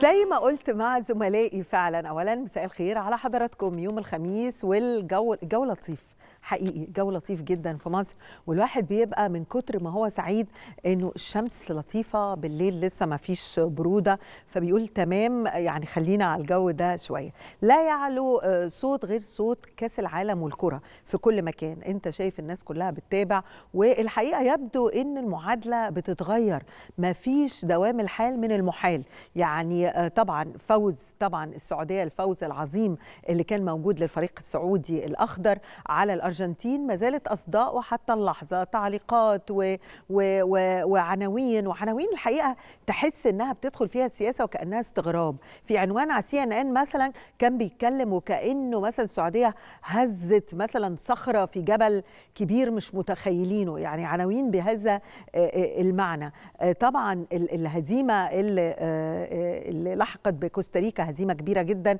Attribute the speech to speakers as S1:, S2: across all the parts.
S1: زي ما قلت مع زملائي فعلا اولا مساء الخير على حضراتكم يوم الخميس والجو جو لطيف حقيقي جو لطيف جدا في مصر والواحد بيبقى من كتر ما هو سعيد انه الشمس لطيفه بالليل لسه ما فيش بروده فبيقول تمام يعني خلينا على الجو ده شويه لا يعلو آه، صوت غير صوت كاس العالم والكره في كل مكان انت شايف الناس كلها بتتابع والحقيقه يبدو ان المعادله بتتغير ما فيش دوام الحال من المحال يعني آه، طبعا فوز طبعا السعوديه الفوز العظيم اللي كان موجود للفريق السعودي الاخضر على الأرض الأرجنتين ما زالت أصداء وحتى اللحظة تعليقات و... و... و... وعناوين وعناوين الحقيقة تحس إنها بتدخل فيها السياسة وكأنها استغراب في عنوان على سي إن إن مثلا كان بيتكلم وكأنه مثلا السعودية هزت مثلا صخرة في جبل كبير مش متخيلينه يعني عناوين بهذا آه، آه، المعنى آه، طبعا الهزيمة اللي, اللي لحقت بكوستاريكا هزيمة كبيرة جدا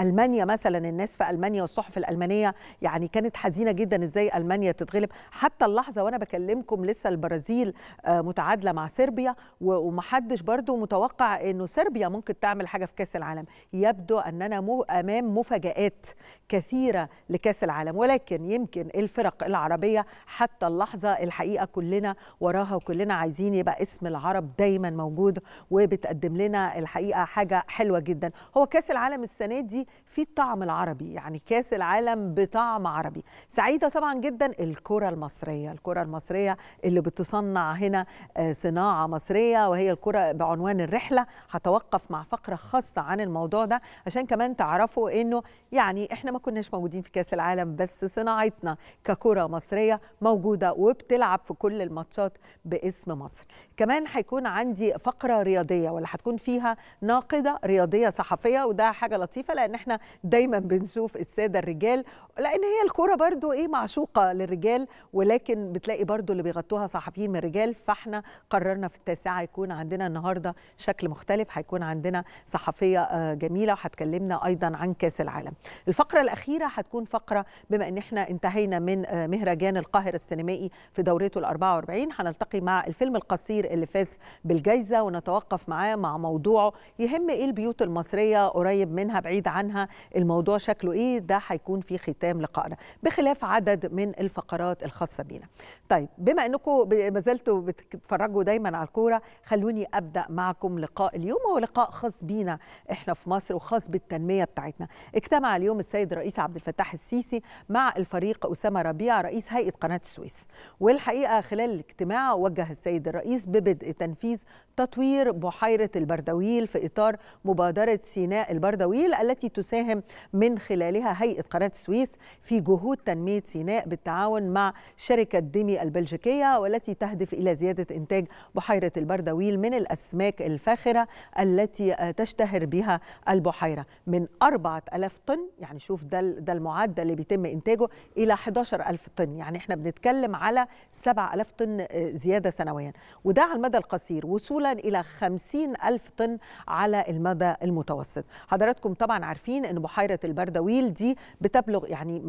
S1: ألمانيا مثلا الناس في ألمانيا والصحف الألمانية يعني كانت حزينه جدا ازاي المانيا تتغلب حتى اللحظه وانا بكلمكم لسه البرازيل آه، متعادله مع صربيا ومحدش برضو متوقع انه صربيا ممكن تعمل حاجه في كاس العالم يبدو اننا امام مفاجات كثيره لكاس العالم ولكن يمكن الفرق العربيه حتى اللحظه الحقيقه كلنا وراها وكلنا عايزين يبقى اسم العرب دايما موجود وبتقدم لنا الحقيقه حاجه حلوه جدا هو كاس العالم السنه دي فيه الطعم العربي يعني كاس العالم بطعم عربي سعيده طبعا جدا الكره المصريه الكره المصريه اللي بتصنع هنا آه، صناعه مصريه وهي الكره بعنوان الرحله هتوقف مع فقره خاصه عن الموضوع ده عشان كمان تعرفوا انه يعني احنا ما كناش موجودين في كاس العالم بس صناعتنا ككره مصريه موجوده وبتلعب في كل الماتشات باسم مصر كمان هيكون عندي فقره رياضيه واللي هتكون فيها ناقده رياضيه صحفيه وده حاجه لطيفه لان احنا دايما بنشوف الساده الرجال لان هي الكره برضه برضو ايه معشوقه للرجال ولكن بتلاقي برضو اللي بيغطوها صحفيين من الرجال فاحنا قررنا في التاسعه يكون عندنا النهارده شكل مختلف هيكون عندنا صحفيه آه، جميله وهتكلمنا ايضا عن كاس العالم الفقره الاخيره هتكون فقره بما ان احنا انتهينا من آه، مهرجان القاهره السينمائي في دورته ال 44 هنلتقي مع الفيلم القصير اللي فاز بالجائزه ونتوقف معاه مع موضوعه يهم ايه البيوت المصريه قريب منها بعيد عنها الموضوع شكله ايه ده هيكون في ختام لقائنا بخلاف عدد من الفقرات الخاصه بينا طيب بما انكم ما زلتوا بتتفرجوا دايما على الكوره خلوني ابدا معكم لقاء اليوم هو لقاء خاص بينا احنا في مصر وخاص بالتنميه بتاعتنا اجتمع اليوم السيد الرئيس عبد الفتاح السيسي مع الفريق اسامه ربيع رئيس هيئه قناه السويس والحقيقه خلال الاجتماع وجه السيد الرئيس ببدء تنفيذ تطوير بحيره البردويل في اطار مبادره سيناء البردويل التي تساهم من خلالها هيئه قناه السويس في جهود تنمية سيناء بالتعاون مع شركة ديمي البلجيكية والتي تهدف إلى زيادة إنتاج بحيرة البردويل من الأسماك الفاخرة التي تشتهر بها البحيرة من 4000 طن يعني شوف ده ده المعدل اللي بيتم إنتاجه إلى 11000 طن يعني احنا بنتكلم على 7000 طن آه، زيادة سنويا وده على المدى القصير وصولا إلى 50000 طن على المدى المتوسط حضراتكم طبعا عارفين أن بحيرة البردويل دي بتبلغ يعني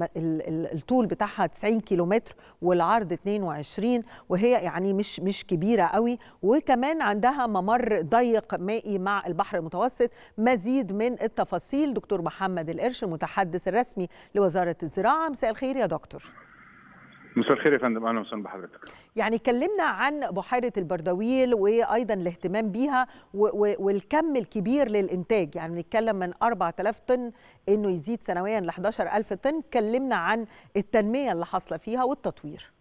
S1: الطول بتاعها 90 كيلومتر والعرض 22 وهي يعني مش مش كبيره قوي وكمان عندها ممر ضيق مائي مع البحر المتوسط مزيد من التفاصيل دكتور محمد القرش المتحدث الرسمي لوزاره الزراعه مساء الخير يا دكتور
S2: مساء الخير يا فندم اهلا وسهلا بحضرتك
S1: يعني كلمنا عن بحيره البردويل وايضا الاهتمام بيها والكم الكبير للانتاج يعني بنتكلم من 4000 طن انه يزيد سنويا ل 11000 طن كلمنا عن التنميه اللي حاصله فيها والتطوير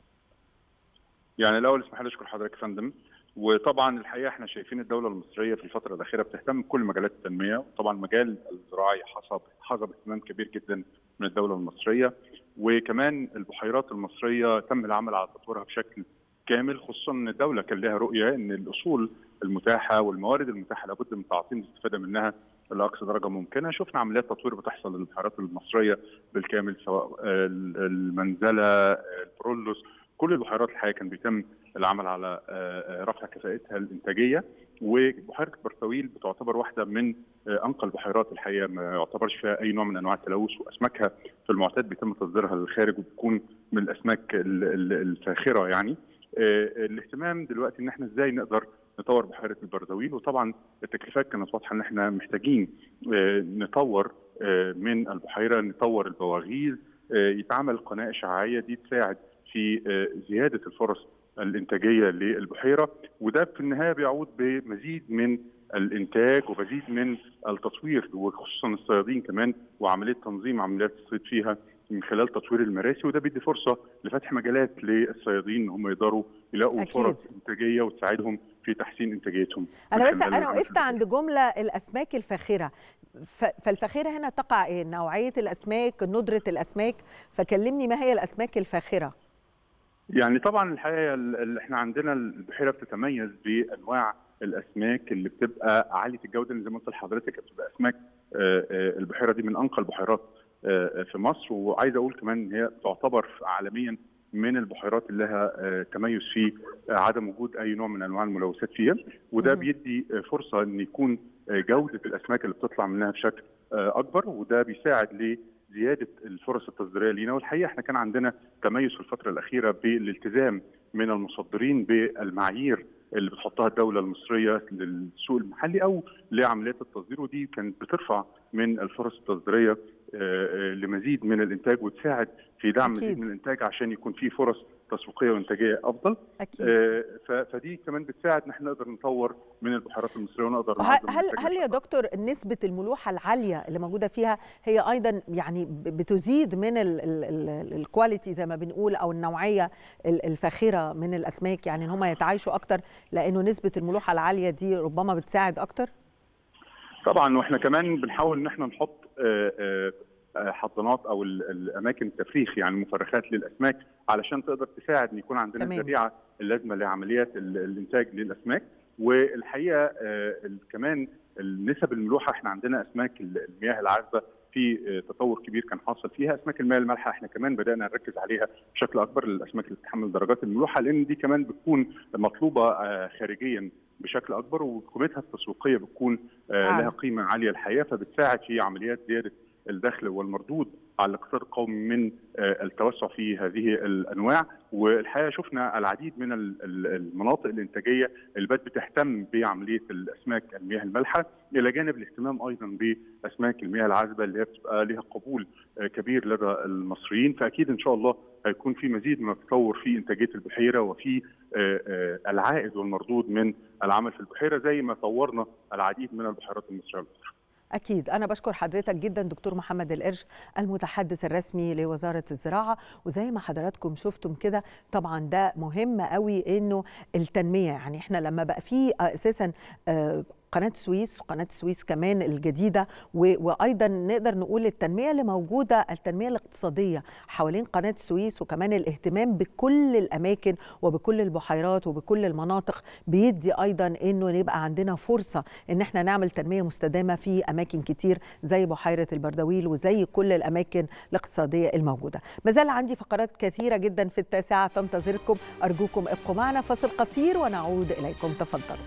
S2: يعني الاول اسمح لي اشكر حضرتك يا فندم وطبعا الحقيقه احنا شايفين الدوله المصريه في الفتره الاخيره بتهتم بكل مجالات التنميه طبعا مجال الزراعي حصل حصل اهتمام كبير جدا من الدوله المصريه وكمان البحيرات المصريه تم العمل على تطويرها بشكل كامل خصوصا ان الدوله كان لها رؤيه ان الاصول المتاحه والموارد المتاحه لابد من تعظيم الاستفاده منها لاقصى درجه ممكنه، شفنا عمليات تطوير بتحصل للبحيرات المصريه بالكامل سواء المنزله، البرولوس، كل البحيرات الحقيقه كان بيتم العمل على آه، آه، رفع كفاءتها الانتاجيه وبحيره برتويل بتعتبر واحده من آه، انقى البحيرات الحقيقه ما يعتبرش فيها اي نوع من انواع التلوث واسماكها في المعتاد بيتم تصديرها للخارج وبتكون من الاسماك الفاخره يعني آه، الاهتمام دلوقتي ان احنا ازاي نقدر نطور بحيره البرزويل وطبعا التكليفات كانت واضحه ان احنا محتاجين آه، نطور من البحيره نطور البواغيز يتعمل قناه اشعاعيه دي تساعد في زياده الفرص الانتاجيه للبحيره وده في النهايه بيعود بمزيد من الانتاج ومزيد من التصوير وخصوصا الصيادين كمان وعمليه تنظيم عمليات الصيد فيها من خلال تطوير المراسي وده بيدي فرصه لفتح مجالات للصيادين ان هم يقدروا يلاقوا فرص انتاجيه وتساعدهم في تحسين انتاجيتهم انا بس انا وقفت
S1: عند جمله الاسماك الفاخره فالفاخره هنا تقع ايه نوعيه الاسماك ندره الاسماك فكلمني ما هي الاسماك الفاخره
S2: يعني طبعا الحقيقه اللي احنا عندنا البحيره بتتميز بانواع الاسماك اللي بتبقى عاليه الجوده زي ما قلت لحضرتك بتبقى اسماك آه، آه، البحيره دي من انقى البحيرات آه، في مصر وعايز اقول كمان ان هي تعتبر عالميا من البحيرات اللي لها تميز في عدم وجود اي نوع من انواع الملوثات فيها وده بيدي فرصه ان يكون جوده الاسماك اللي بتطلع منها بشكل اكبر وده بيساعد زياده الفرص التصديريه لينا والحقيقه احنا كان عندنا تميز في الفتره الاخيره بالالتزام من المصدرين بالمعايير اللي بتحطها الدوله المصريه للسوق المحلي او لعمليات التصدير ودي كانت بترفع من الفرص التصديريه آه، آه، لمزيد من الانتاج وتساعد في دعم أكيد. مزيد من الانتاج عشان يكون في فرص تسويقيه وانتاجيه افضل أكيد. آه فدي كمان بتساعد ان احنا نقدر نطور من البحيرات المصريه ونقدر هل هل
S1: يا دكتور نسبه الملوحه العاليه اللي موجوده فيها هي ايضا يعني بتزيد من الكواليتي زي ما بنقول او النوعيه الفاخره من الاسماك يعني ان هم يتعايشوا اكتر لانه نسبه الملوحه العاليه دي ربما بتساعد اكتر
S2: طبعا واحنا كمان بنحاول ان احنا نحط آه، آه، حضانات او الاماكن التفريخ يعني المفرخات للاسماك علشان تقدر تساعد ان يكون عندنا الذريعه اللازمه لعمليات الانتاج للاسماك والحقيقه آه، كمان نسب الملوحه احنا عندنا اسماك المياه العذبه في آه، تطور كبير كان حاصل فيها اسماك المياه المالحه احنا كمان بدانا نركز عليها بشكل اكبر للاسماك اللي بتتحمل درجات الملوحه لان دي كمان بتكون مطلوبه آه، خارجيا بشكل اكبر وقيمتها التسويقيه بتكون نعم. لها قيمه عاليه الحقيقه فبتساعد في عمليات زياده الدخل والمردود على الاقتصاد القومي من آه، التوسع في هذه الانواع والحقيقه شفنا العديد من المناطق الانتاجيه اللي بدات بتهتم بعمليه الاسماك المياه المالحه الى جانب الاهتمام ايضا باسماك المياه العذبه اللي هي بتبقى ليها قبول آه، كبير لدى المصريين فاكيد ان شاء الله هيكون في مزيد من التطور في انتاجيه البحيره وفي آه، العائد والمردود من العمل في البحيره زي ما طورنا العديد من البحيرات المصريه الاخرى.
S1: اكيد انا بشكر حضرتك جدا دكتور محمد القرش المتحدث الرسمي لوزاره الزراعه وزي ما حضراتكم شفتم كده طبعا ده مهم قوي انه التنميه يعني احنا لما بقى فيه اساسا آه، قناه السويس وقناه السويس كمان الجديده وايضا نقدر نقول التنميه اللي موجوده التنميه الاقتصاديه حوالين قناه السويس وكمان الاهتمام بكل الاماكن وبكل البحيرات وبكل المناطق بيدي ايضا انه يبقى عندنا فرصه ان احنا نعمل تنميه مستدامه في اماكن كتير زي بحيره البردويل وزي كل الاماكن الاقتصاديه الموجوده مازال عندي فقرات كثيره جدا في التاسعه تنتظركم ارجوكم ابقوا معنا فاصل قصير ونعود اليكم تفضلوا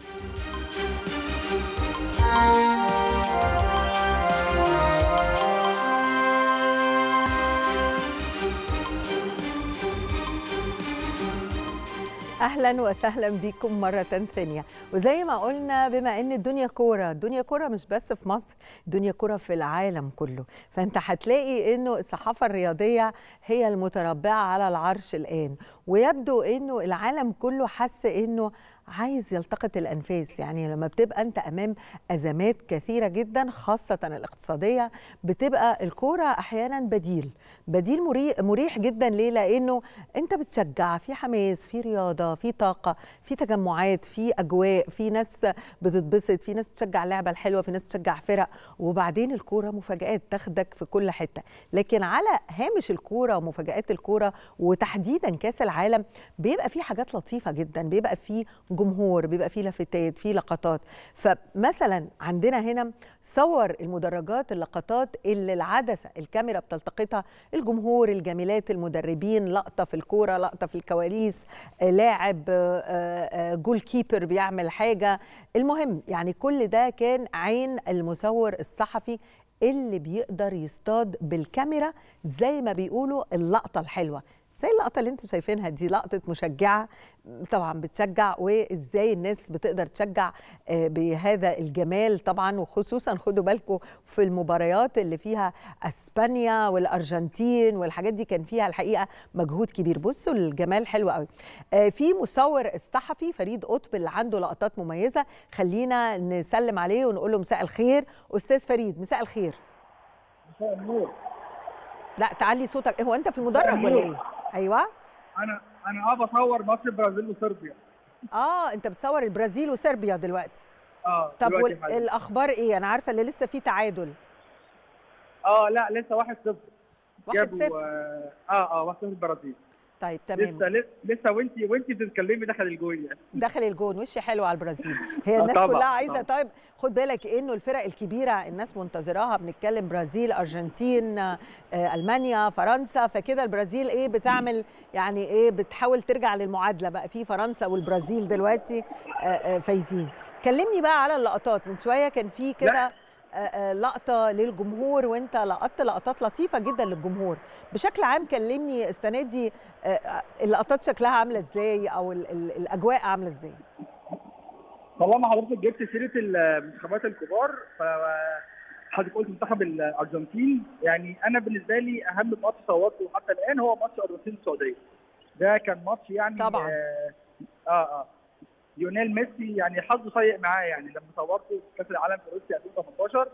S1: اهلا وسهلا بكم مره ثانيه وزي ما قلنا بما ان الدنيا كوره الدنيا كوره مش بس في مصر الدنيا كوره في العالم كله فانت هتلاقي انه الصحافه الرياضيه هي المتربعه على العرش الان ويبدو انه العالم كله حس انه عايز يلتقط الانفاس يعني لما بتبقى انت امام ازمات كثيره جدا خاصه الاقتصاديه بتبقى الكوره احيانا بديل بديل مريح جدا ليه لانه انت بتشجع في حماس في رياضه في طاقه في تجمعات في اجواء في ناس بتتبسط في ناس بتشجع اللعبه الحلوه في ناس بتشجع فرق وبعدين الكوره مفاجات تاخدك في كل حته لكن على هامش الكوره ومفاجات الكوره وتحديدا كاس العالم بيبقى في حاجات لطيفه جدا بيبقى في جمهور بيبقى فيه لافتات فيه لقطات فمثلا عندنا هنا صور المدرجات اللقطات اللي العدسه الكاميرا بتلتقطها الجمهور الجميلات المدربين لقطه في الكوره لقطه في الكواليس لاعب آه، آه، جول كيبر بيعمل حاجه المهم يعني كل ده كان عين المصور الصحفي اللي بيقدر يصطاد بالكاميرا زي ما بيقولوا اللقطه الحلوه زي اللقطه اللي انتوا شايفينها دي لقطه مشجعه طبعا بتشجع وازاي الناس بتقدر تشجع آه، بهذا الجمال طبعا وخصوصا خدوا بالكم في المباريات اللي فيها اسبانيا والارجنتين والحاجات دي كان فيها الحقيقه مجهود كبير بصوا الجمال حلو قوي آه، في مصور الصحفي فريد قطب اللي عنده لقطات مميزه خلينا نسلم عليه ونقول له مساء الخير استاذ فريد مساء الخير مساء النور لا تعلي صوتك هو انت في المدرج ولا ايه ايوه انا انا اه بصور
S3: ماتش البرازيل وصربيا
S1: اه انت بتصور البرازيل وصربيا دلوقتي
S3: اه طب والاخبار
S1: ايه انا عارفه ان لسه في تعادل
S3: اه لا لسه 1-0 1-0 اه اه 1-0 آه، البرازيل طيب تمام لسه لسه وانت وانت بتتكلمي دخل الجون
S1: يعني دخل الجون وشي حلو على البرازيل هي آه، الناس طبعا. كلها عايزه طبعا. طيب خد بالك انه الفرق الكبيره الناس منتظراها بنتكلم برازيل ارجنتين آه، المانيا فرنسا فكده البرازيل ايه بتعمل يعني ايه بتحاول ترجع للمعادله بقى في فرنسا والبرازيل دلوقتي آه، فايزين كلمني بقى على اللقطات من شويه كان في كده آه، آه، لقطه للجمهور وانت لقطت لقطات لطيفه جدا للجمهور بشكل عام كلمني السنه دي آه، اللقطات شكلها عامله ازاي او
S3: الاجواء عامله ازاي طالما حضرتك جبت سيره المنتخبات الكبار ف حضرتك قلت منتخب الارجنتين يعني انا بالنسبه لي اهم ماتش صورته حتى الان هو ماتش الارجنتين السعوديه ده كان ماتش يعني طبعا آه, اه اه ليونيل ميسي يعني حظه سيء معاه يعني لما صورته في كاس العالم في روسيا 2018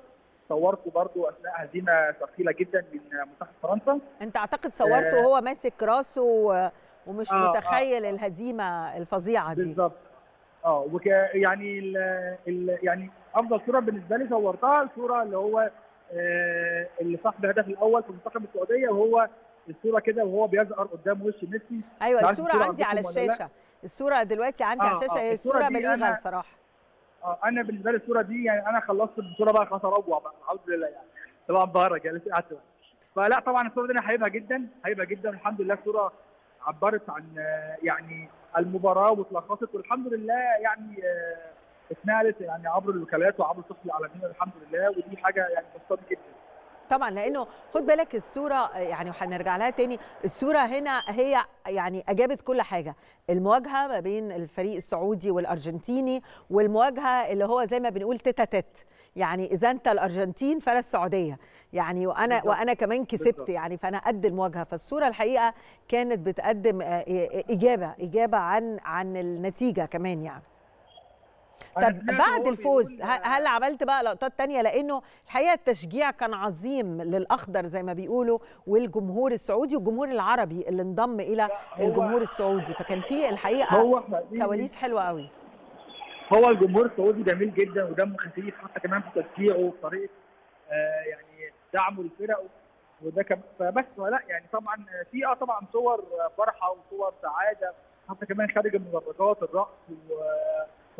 S3: صورته برضه اثناء هزيمه ثقيله جدا من منتخب فرنسا انت اعتقد صورته آه وهو ماسك راسه
S1: ومش آه, آه. متخيل آه الهزيمه
S3: الفظيعه دي بالظبط اه وك يعني الـ الـ يعني افضل صوره بالنسبه لي صورتها الصوره اللي هو آه اللي صاحب الهدف الاول في منتخب السعوديه وهو الصوره كده وهو بيزقر قدام وش ميسي ايوه الصوره عندي على الشاشه الصوره
S1: دلوقتي عندي آه على آه، الشاشه آه الصوره بليغه الصراحه
S3: اه انا بالنسبه لي الصوره دي يعني انا خلصت الصوره بقى خلاص اروع بقى الحمد لله يعني طبعا بهرج يعني لسه قاعد فلا طبعا الصوره دي انا حاببها جدا حاببها جدا الحمد لله الصوره عبرت عن آه، يعني المباراه واتلخصت والحمد لله يعني آه، اتنقلت يعني عبر الوكالات وعبر الصحف العالميه الحمد لله ودي حاجه يعني بسطتني جدا
S1: طبعا لانه خد بالك الصوره يعني وهنرجع لها تاني الصوره هنا هي يعني اجابت كل حاجه المواجهه ما بين الفريق السعودي والارجنتيني والمواجهه اللي هو زي ما بنقول تيتا تيت يعني اذا انت الارجنتين فانا السعوديه يعني وانا بالضبط. وانا كمان كسبت بالضبط. يعني فانا قد المواجهه فالصوره الحقيقه كانت بتقدم اجابه آه، اجابه عن عن النتيجه كمان يعني طب بعد الفوز هل عملت بقى لقطات تانية لانه الحقيقه التشجيع كان عظيم للاخضر زي ما بيقولوا والجمهور السعودي والجمهور العربي اللي انضم الى الجمهور السعودي فكان في الحقيقه كواليس
S3: حلوه قوي هو الجمهور السعودي جميل جدا ودمه خفيف حتى كمان في تشجيعه وطريقه آه، يعني دعمه لفرقه وده كمان فبس لا يعني طبعا في اه طبعا صور فرحه وصور سعاده حتى كمان خارج المدرجات الرقص و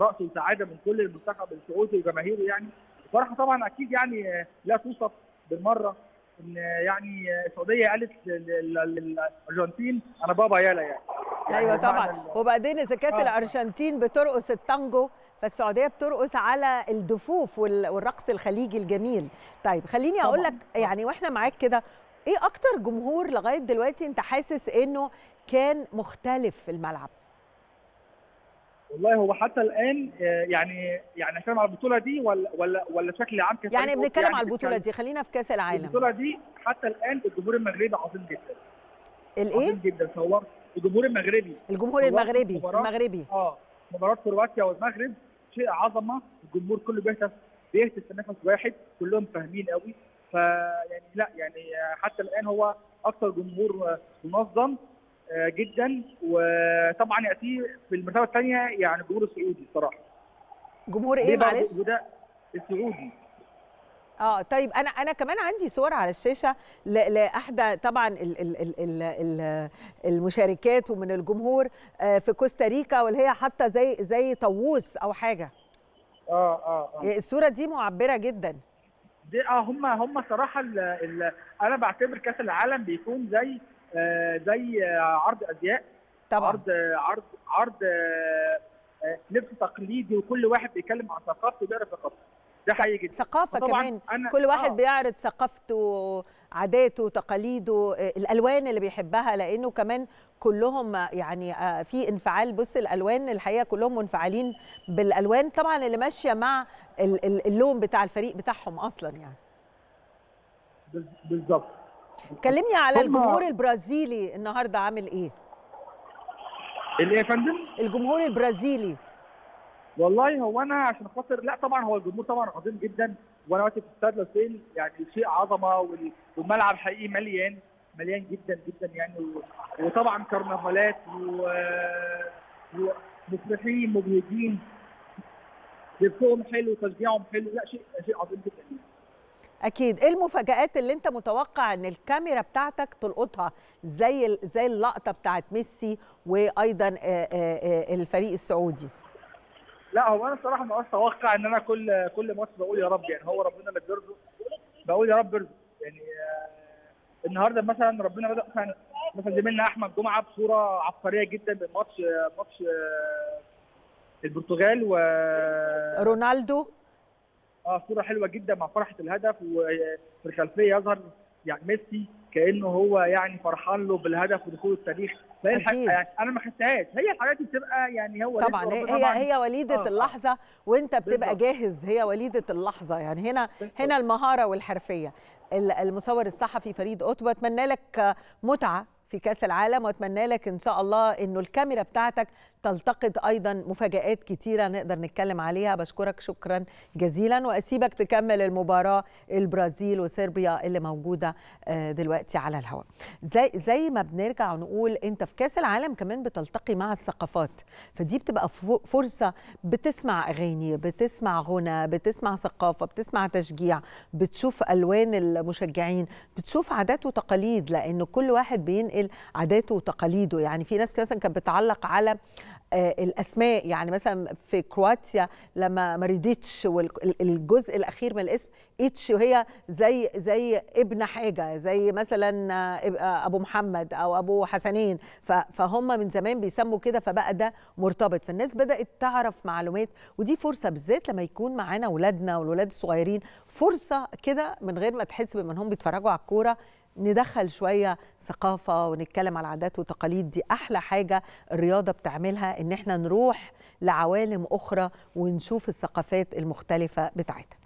S3: رأس وسعادة من كل المنتخب السعودي وجماهيره يعني فرحة طبعا أكيد يعني آه، لا توصف بالمرة ان آه، يعني آه، السعوديه قالت للارجنتين انا بابا يالا يعني, يعني ايوه طبعا
S1: وبعدين اذا كانت آه. الارجنتين بترقص التانجو فالسعوديه بترقص على الدفوف والرقص الخليجي الجميل طيب خليني اقول لك يعني واحنا معاك كده ايه اكتر جمهور لغايه دلوقتي انت حاسس انه كان مختلف في الملعب
S3: والله هو حتى الان آه، يعني يعني هنتكلم على البطوله دي ولا ولا ولا بشكل عام كاس يعني بنتكلم يعني على البطوله دي خلينا في كاس العالم البطوله دي حتى الان الجمهور المغربي عظيم جدا الايه؟ عظيم جدا صور الجمهور المغربي الجمهور المغربي المغربي اه مباراه كرواتيا والمغرب شيء عظمه الجمهور كله بيهتف بيهتف نفس واحد كلهم فاهمين قوي فيعني لا يعني حتى الان هو اكثر جمهور منظم جدا وطبعا ياتيه في المرتبه الثانيه يعني الجمهور السعودي الصراحه جمهور ايه معلش؟ السعودي
S1: اه طيب انا انا كمان عندي صور على الشاشه لاحدى طبعا الـ الـ الـ الـ المشاركات ومن الجمهور آه، في كوستاريكا واللي هي حاطه زي زي طاووس او حاجه
S3: اه اه اه إيه، الصوره
S1: دي معبره
S3: جدا دي اه هم هم صراحه الـ الـ انا بعتبر كاس العالم بيكون زي آه، زي عرض ازياء طبعا عرض عرض عرض آه، آه، لبس تقليدي وكل واحد بيتكلم عن ثقافته بيعرف ثقافته ده حقيقي جدا ثقافه كمان أنا كل واحد آه.
S1: بيعرض ثقافته عاداته تقاليده الالوان اللي بيحبها لانه كمان كلهم يعني في انفعال بص الالوان الحقيقه كلهم منفعلين بالالوان طبعا اللي ماشيه مع اللون بتاع الفريق بتاعهم اصلا يعني
S3: بالظبط كلمني على الجمهور
S1: البرازيلي النهارده عامل ايه؟
S3: الايه يا فندم؟ الجمهور البرازيلي والله هو انا عشان خاطر لا طبعا هو الجمهور طبعا عظيم جدا وانا واقف في استاد لوسيل يعني شيء عظمه والملعب حقيقي مليان مليان جدا جدا يعني وطبعا كرنفالات ومفرحين مبهجين لبسهم حلو وتشجيعهم حلو لا شيء شيء عظيم جدا يعني.
S1: اكيد ايه المفاجات اللي انت متوقع ان الكاميرا بتاعتك تلقطها زي زي اللقطه بتاعت ميسي وايضا الفريق السعودي
S3: لا هو انا الصراحه ما اتوقع ان انا كل كل ماتش بقول يا رب يعني هو ربنا اللي بيرزق بقول يا رب ارزق يعني النهارده مثلا ربنا بدا مثلا مثلا زميلنا احمد جمعه بصوره عبقريه جدا بماتش ماتش البرتغال و رونالدو آه، صوره حلوه جدا مع فرحه الهدف وفي الخلفيه يظهر يعني ميسي كانه هو يعني فرحان له بالهدف ودخول التاريخ فهي الحقيقه يعني انا ما خدتهاش هي الحاجات دي بتبقى يعني هو طبعا هي طبعاً. هي وليده آه،, آه. اللحظه
S1: وانت بتبقى بالضبط.
S3: جاهز هي وليده اللحظه
S1: يعني هنا بالضبط. هنا المهاره والحرفيه المصور الصحفي فريد قطب اتمنى لك متعه في كاس العالم واتمنى لك ان شاء الله انه الكاميرا بتاعتك تلتقط ايضا مفاجات كتيره نقدر نتكلم عليها بشكرك شكرا جزيلا واسيبك تكمل المباراه البرازيل وصربيا اللي موجوده آه، دلوقتي على الهواء زي زي ما بنرجع ونقول انت في كاس العالم كمان بتلتقي مع الثقافات فدي بتبقى فرصه بتسمع اغاني بتسمع غنى بتسمع ثقافه بتسمع تشجيع بتشوف الوان المشجعين بتشوف عادات وتقاليد لان كل واحد بينقل ينقل عاداته وتقاليده يعني في ناس مثلا كانت بتعلق على آه، الاسماء يعني مثلا في كرواتيا لما ماريديتش والجزء الاخير من الاسم اتش وهي زي زي ابن حاجه زي مثلا آه، آه، ابو محمد او ابو حسنين فهم من زمان بيسموا كده فبقى ده مرتبط فالناس بدات تعرف معلومات ودي فرصه بالذات لما يكون معانا اولادنا والولاد الصغيرين فرصه كده من غير ما تحس بما انهم بيتفرجوا على الكوره ندخل شويه ثقافه ونتكلم على عادات وتقاليد دي احلى حاجه الرياضه بتعملها ان احنا نروح لعوالم اخرى ونشوف الثقافات المختلفه بتاعتها.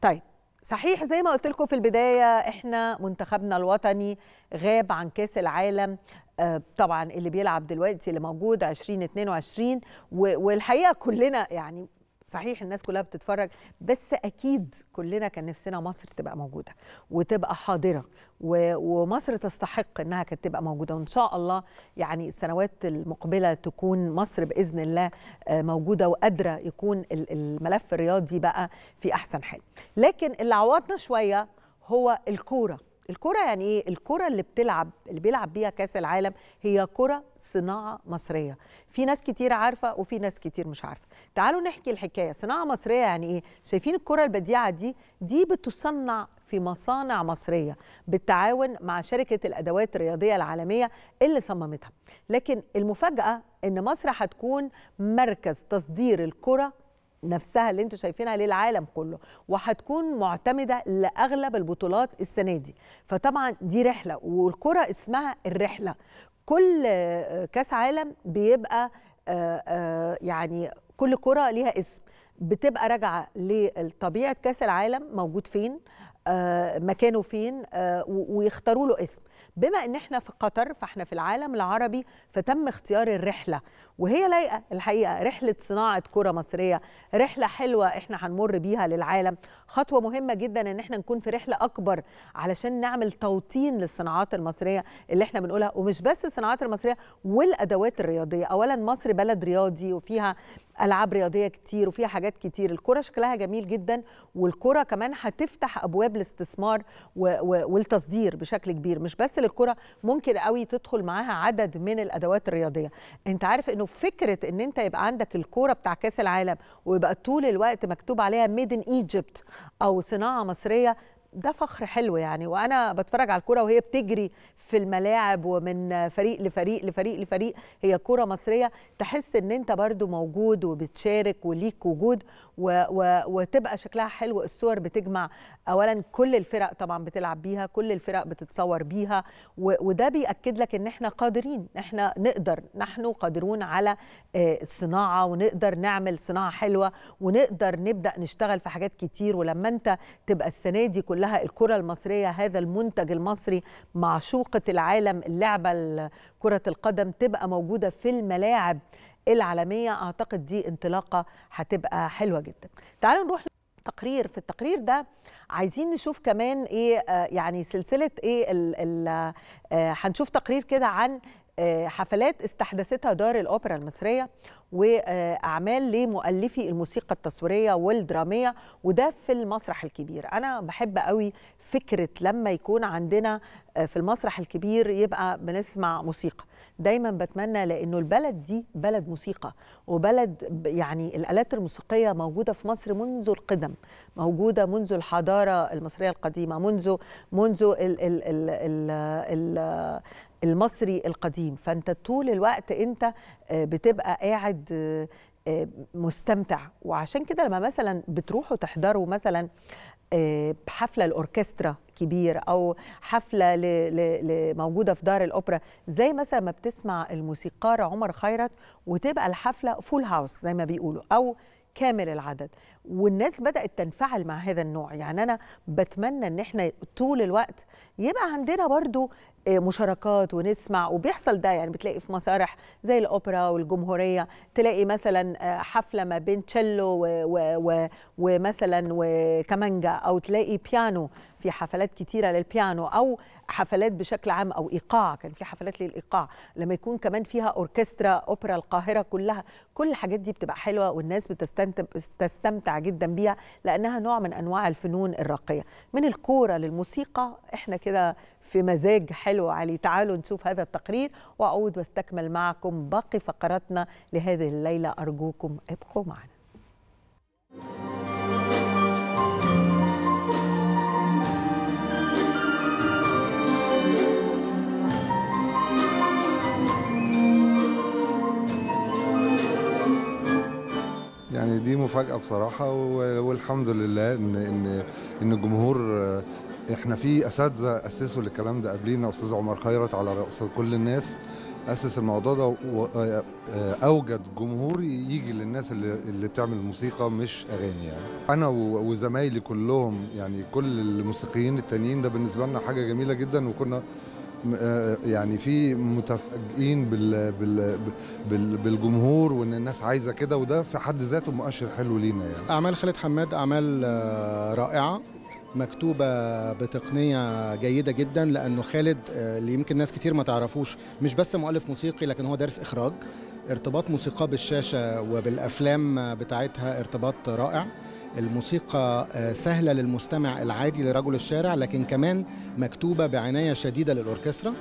S1: طيب صحيح زي ما قلت لكم في البدايه احنا منتخبنا الوطني غاب عن كاس العالم آه، طبعا اللي بيلعب دلوقتي اللي موجود 2022 والحقيقه كلنا يعني صحيح الناس كلها بتتفرج بس اكيد كلنا كان نفسنا مصر تبقى موجوده وتبقى حاضره ومصر تستحق انها كانت تبقى موجوده وان شاء الله يعني السنوات المقبله تكون مصر باذن الله آه، موجوده وقادره يكون الملف الرياضي بقى في احسن حال لكن اللي عوضنا شويه هو الكوره الكره يعني ايه الكره اللي بتلعب اللي بيلعب بيها كاس العالم هي كره صناعه مصريه في ناس كتير عارفه وفي ناس كتير مش عارفه تعالوا نحكي الحكايه صناعه مصريه يعني ايه شايفين الكره البديعه دي دي بتصنع في مصانع مصريه بالتعاون مع شركه الادوات الرياضيه العالميه اللي صممتها لكن المفاجاه ان مصر هتكون مركز تصدير الكره نفسها اللي انتم شايفينها للعالم كله وهتكون معتمده لاغلب البطولات السنه دي فطبعا دي رحله والكره اسمها الرحله كل كاس عالم بيبقى آه، آه، يعني كل كره ليها اسم بتبقى راجعه لطبيعه كاس العالم موجود فين آه، مكانه فين آه، ويختاروا له اسم بما ان احنا في قطر فاحنا في العالم العربي فتم اختيار الرحله وهي لايقه الحقيقه رحله صناعه كره مصريه رحله حلوه احنا هنمر بيها للعالم خطوه مهمه جدا ان احنا نكون في رحله اكبر علشان نعمل توطين للصناعات المصريه اللي احنا بنقولها ومش بس الصناعات المصريه والادوات الرياضيه اولا مصر بلد رياضي وفيها العاب رياضيه كتير وفيها حاجات كتير الكره شكلها جميل جدا والكره كمان هتفتح ابواب الاستثمار والتصدير بشكل كبير مش بس للكره ممكن قوي تدخل معاها عدد من الادوات الرياضيه انت عارف انه فكره ان انت يبقى عندك الكوره بتاع كاس العالم ويبقى طول الوقت مكتوب عليها ميد ان ايجيبت او صناعه مصريه ده فخر حلو يعني وانا بتفرج على الكوره وهي بتجري في الملاعب ومن فريق لفريق لفريق لفريق هي كوره مصريه تحس ان انت برضو موجود وبتشارك وليك وجود و و وتبقى شكلها حلو الصور بتجمع اولا كل الفرق طبعا بتلعب بيها كل الفرق بتتصور بيها وده بياكد لك ان احنا قادرين احنا نقدر نحن قادرون على الصناعه آه، ونقدر نعمل صناعه حلوه ونقدر نبدا نشتغل في حاجات كتير ولما انت تبقى السنه دي كلها الكره المصريه هذا المنتج المصري معشوقه العالم اللعبه كره القدم تبقى موجوده في الملاعب العالميه اعتقد دي انطلاقه هتبقى حلوه جدا تعالوا نروح تقرير في التقرير ده عايزين نشوف كمان ايه آه، يعني سلسله ايه آه، هنشوف تقرير كده عن آه، حفلات استحدثتها دار الأوبرا المصرية وأعمال لمؤلفي الموسيقى التصويرية والدرامية وده في المسرح الكبير أنا بحب قوي فكرة لما يكون عندنا آه، في المسرح الكبير يبقى بنسمع موسيقى دايما بتمنى لأنه البلد دي بلد موسيقى وبلد يعني الآلات الموسيقية موجودة في مصر منذ القدم موجودة منذ الحضارة المصرية القديمة منذ منذ ال ال ال ال ال المصري القديم فانت طول الوقت انت آه، بتبقى قاعد آه، آه، مستمتع وعشان كده لما مثلا بتروحوا تحضروا مثلا حفله لاوركسترا كبير او حفله موجوده في دار الاوبرا زي مثلا ما بتسمع الموسيقار عمر خيرت وتبقى الحفله فول هاوس زي ما بيقولوا او كامل العدد والناس بدات تنفعل مع هذا النوع يعني انا بتمنى ان احنا طول الوقت يبقى عندنا برضو مشاركات ونسمع وبيحصل ده يعني بتلاقي في مسارح زي الاوبرا والجمهوريه تلاقي مثلا آه، حفله ما بين تشيلو ومثلا وكمانجا او تلاقي بيانو في حفلات كتيره للبيانو او حفلات بشكل عام او ايقاع كان في حفلات للايقاع لما يكون كمان فيها اوركسترا اوبرا القاهره كلها كل الحاجات دي بتبقى حلوه والناس بتستمتع جدا بيها لانها نوع من انواع الفنون الراقيه من الكوره للموسيقى احنا كده في مزاج حلو علي تعالوا نشوف هذا التقرير وأعود واستكمل معكم باقي فقراتنا لهذه الليلة أرجوكم ابقوا معنا
S2: يعني دي مفاجأة بصراحة والحمد لله إن إن إن الجمهور احنا في اساتذه اسسوا الكلام ده قبلينا استاذ عمر خيرت على راس كل الناس اسس الموضوع ده واوجد آه، جمهور يجي للناس اللي, اللي بتعمل موسيقى مش اغاني يعني انا وزمايلي كلهم يعني كل الموسيقيين التانيين ده بالنسبه لنا حاجه جميله جدا وكنا آه، آه، يعني في متفاجئين بال بال بال بالجمهور وان الناس عايزه كده وده في حد ذاته مؤشر حلو لينا يعني
S3: اعمال خالد حماد اعمال رائعه مكتوبه بتقنيه جيده جدا لانه خالد آه، اللي يمكن ناس كتير ما تعرفوش مش بس مؤلف موسيقي لكن هو دارس اخراج ارتباط موسيقى بالشاشه وبالافلام بتاعتها ارتباط رائع الموسيقى آه، سهله للمستمع العادي لرجل الشارع لكن كمان مكتوبه بعنايه شديده للاوركسترا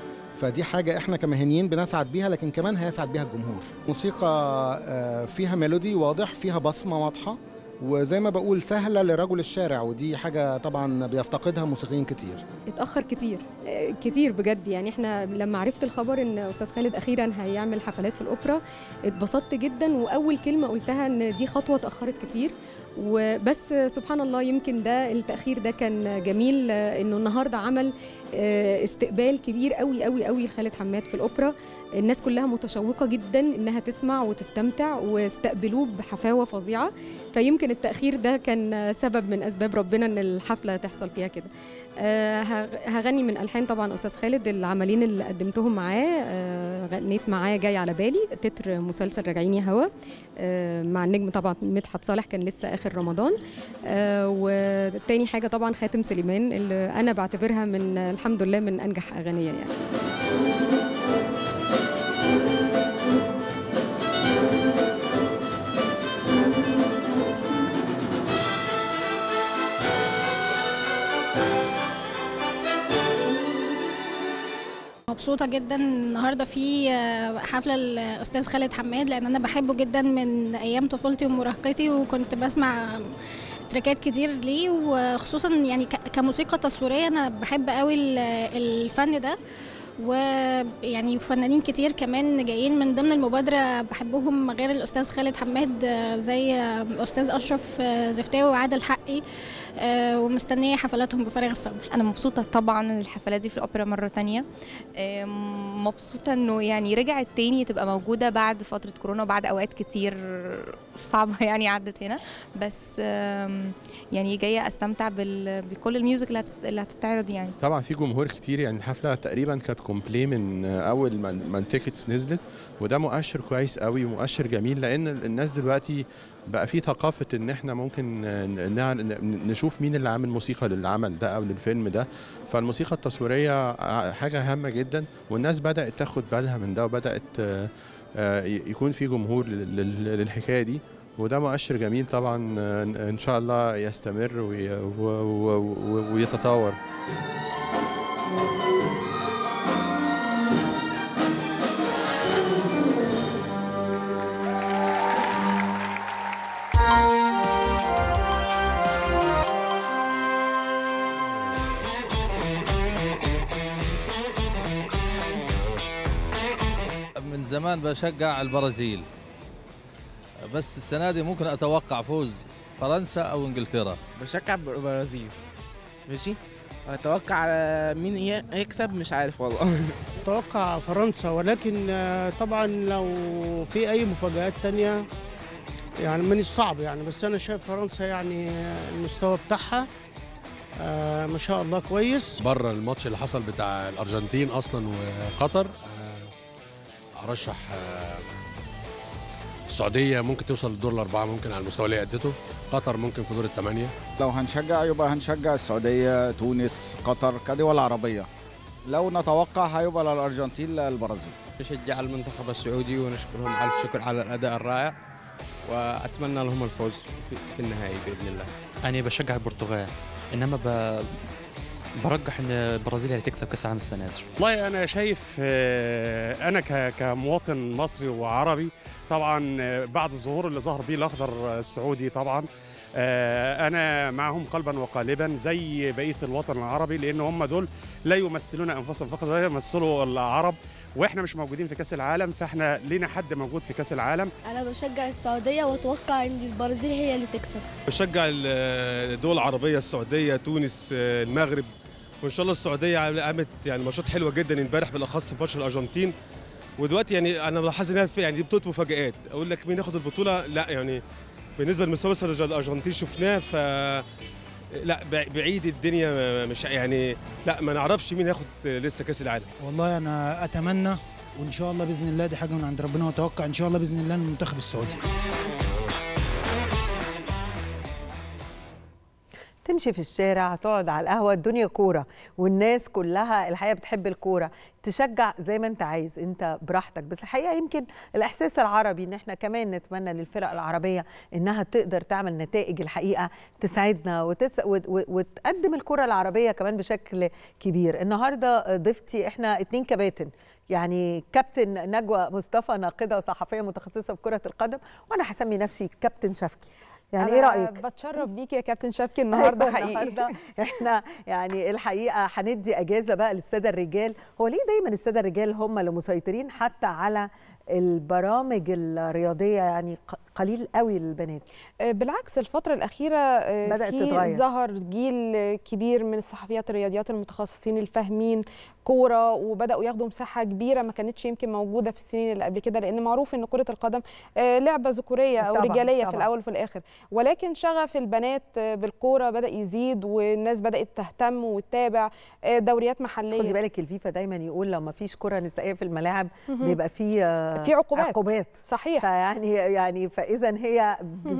S3: فدي حاجة احنا كمهنيين بنسعد بيها لكن كمان هيسعد بيها الجمهور موسيقى آه، فيها ميلودي واضح فيها بصمة واضحة وزي ما بقول سهله لرجل الشارع ودي حاجه طبعا بيفتقدها موسيقيين كتير
S4: اتاخر كتير كتير بجد يعني احنا لما عرفت الخبر ان استاذ خالد اخيرا هيعمل حفلات في الاوبرا اتبسطت جدا واول كلمه قلتها ان دي خطوه اتاخرت كتير وبس سبحان الله يمكن ده التاخير ده كان جميل انه النهارده عمل آه، استقبال كبير قوي قوي قوي لخالد حماد في الاوبرا الناس كلها متشوقه جدا انها تسمع وتستمتع واستقبلوه بحفاوه فظيعه فيمكن التاخير ده كان سبب من اسباب ربنا ان الحفله تحصل فيها كده آه، هغني من الحان طبعا استاذ خالد العملين اللي قدمتهم معاه آه، غنيت معاه جاي على بالي تتر مسلسل راجعين يا هوا آه، مع النجم طبعا مدحت صالح كان لسه اخر رمضان وتاني حاجه طبعا خاتم سليمان اللي انا بعتبرها من الحمد لله من انجح اغانيه يعني مبسوطه جدا النهارده في آه، حفله الاستاذ خالد حماد لان انا بحبه جدا من ايام طفولتي ومراهقتي وكنت بسمع تراكات كتير ليه وخصوصا يعني كموسيقى تصويريه انا بحب قوي الفن ده ويعني فنانين كتير كمان جايين من ضمن المبادرة بحبهم غير الأستاذ خالد حماد آه، زي آه، أستاذ أشرف آه، زفتاوي وعادل حقي ومستنية حفلاتهم بفارغ الصبر أنا مبسوطة طبعا الحفلات دي في الأوبرا مرة تانية مبسوطة إنه يعني رجعت تاني تبقى موجودة بعد فترة كورونا وبعد أوقات كتير صعبة يعني عدت هنا بس يعني جاية أستمتع بكل الميوزك اللي هتتعرض يعني
S2: طبعا في جمهور كتير يعني الحفلة تقريبا كانت كومبلي من اول ما التيكتس نزلت وده مؤشر كويس قوي ومؤشر جميل لان الناس دلوقتي بقى في ثقافه ان احنا ممكن نشوف مين اللي عامل موسيقى للعمل ده او للفيلم ده فالموسيقى التصويريه حاجه هامه جدا والناس بدات تاخد بالها من ده وبدات آه، آه، يكون في جمهور للحكايه دي وده مؤشر جميل طبعا آه، ان شاء الله يستمر ويتطور
S4: من
S3: زمان بشجع البرازيل بس السنة دي ممكن أتوقع فوز فرنسا أو إنجلترا بشجع البرازيل ماشي اتوقع مين يكسب مش عارف والله اتوقع فرنسا ولكن آه، طبعا لو في اي مفاجات تانية يعني من الصعب يعني بس انا شايف فرنسا يعني المستوى بتاعها آه ما شاء الله كويس بره الماتش اللي حصل بتاع الارجنتين اصلا وقطر آه ارشح آه السعوديه ممكن توصل للدور الاربعه ممكن على المستوى اللي ادته قطر ممكن في دور الثمانيه لو هنشجع يبقى هنشجع السعوديه تونس قطر كدول عربيه لو نتوقع هيبقى للارجنتين للبرازيل نشجع المنتخب السعودي ونشكرهم الف شكر على الاداء الرائع واتمنى لهم الفوز في, في النهائي باذن الله انا بشجع البرتغال انما ب... برجح ان البرازيل هي تكسب كاس العالم السنه دي
S2: والله انا شايف آه، انا كمواطن مصري وعربي طبعا آه، بعد الظهور اللي ظهر بيه الاخضر السعودي طبعا آه، انا معهم قلبا وقالبا زي بقيه الوطن العربي لان هم دول لا يمثلون انفسهم فقط لا يمثلوا العرب واحنا مش موجودين في كاس العالم فاحنا لينا حد موجود في كاس العالم
S3: انا بشجع السعوديه واتوقع ان البرازيل هي اللي تكسب
S2: بشجع الدول العربيه السعوديه
S3: تونس المغرب وان شاء الله السعوديه قامت يعني ماتشات حلوه جدا امبارح بالاخص ماتش الارجنتين ودلوقتي يعني انا ملاحظ انها يعني دي بطوله مفاجات اقول لك مين ياخد البطوله لا يعني بالنسبه لمستوى الارجنتين شفناه ف لا بعيد الدنيا مش يعني لا ما نعرفش مين هياخد لسه كاس العالم والله انا اتمنى وان شاء الله باذن الله دي حاجه من عند ربنا واتوقع ان شاء الله باذن الله المنتخب السعودي تمشي في الشارع
S1: تقعد على القهوه الدنيا كوره والناس كلها الحقيقه بتحب الكوره تشجع زي ما انت عايز انت براحتك بس الحقيقه يمكن الاحساس العربي ان احنا كمان نتمنى للفرق العربيه انها تقدر تعمل نتائج الحقيقه تساعدنا وتس... وت... وتقدم الكره العربيه كمان بشكل كبير النهارده ضيفتي احنا اتنين كباتن يعني كابتن نجوى مصطفى ناقده وصحفيه متخصصه في كره القدم وانا هسمي نفسي كابتن شفكي يعني ايه رايك بتشرف بيك يا كابتن شفكي أيوة، النهارده حقيقي احنا يعني الحقيقه هندي اجازه بقى للساده الرجال هو ليه دايما الساده الرجال هم اللي مسيطرين حتى على البرامج الرياضيه يعني قليل قوي للبنات آه، بالعكس الفتره الاخيره آه، بدات في تتغير
S4: ظهر جيل كبير من الصحفيات الرياضيات المتخصصين الفاهمين كوره وبداوا ياخدوا مساحه كبيره ما كانتش يمكن موجوده في السنين اللي قبل كده لان معروف ان كره القدم آه، لعبه ذكوريه او رجاليه طبعًا في الاول وفي الاخر ولكن شغف البنات بالكوره بدا يزيد والناس
S1: بدات تهتم وتتابع دوريات محليه خدي بالك الفيفا دايما يقول لو ما فيش كره نسائيه في الملاعب بيبقى في في عقوبات عقوبات صحيح فيعني يعني ف فاذا هي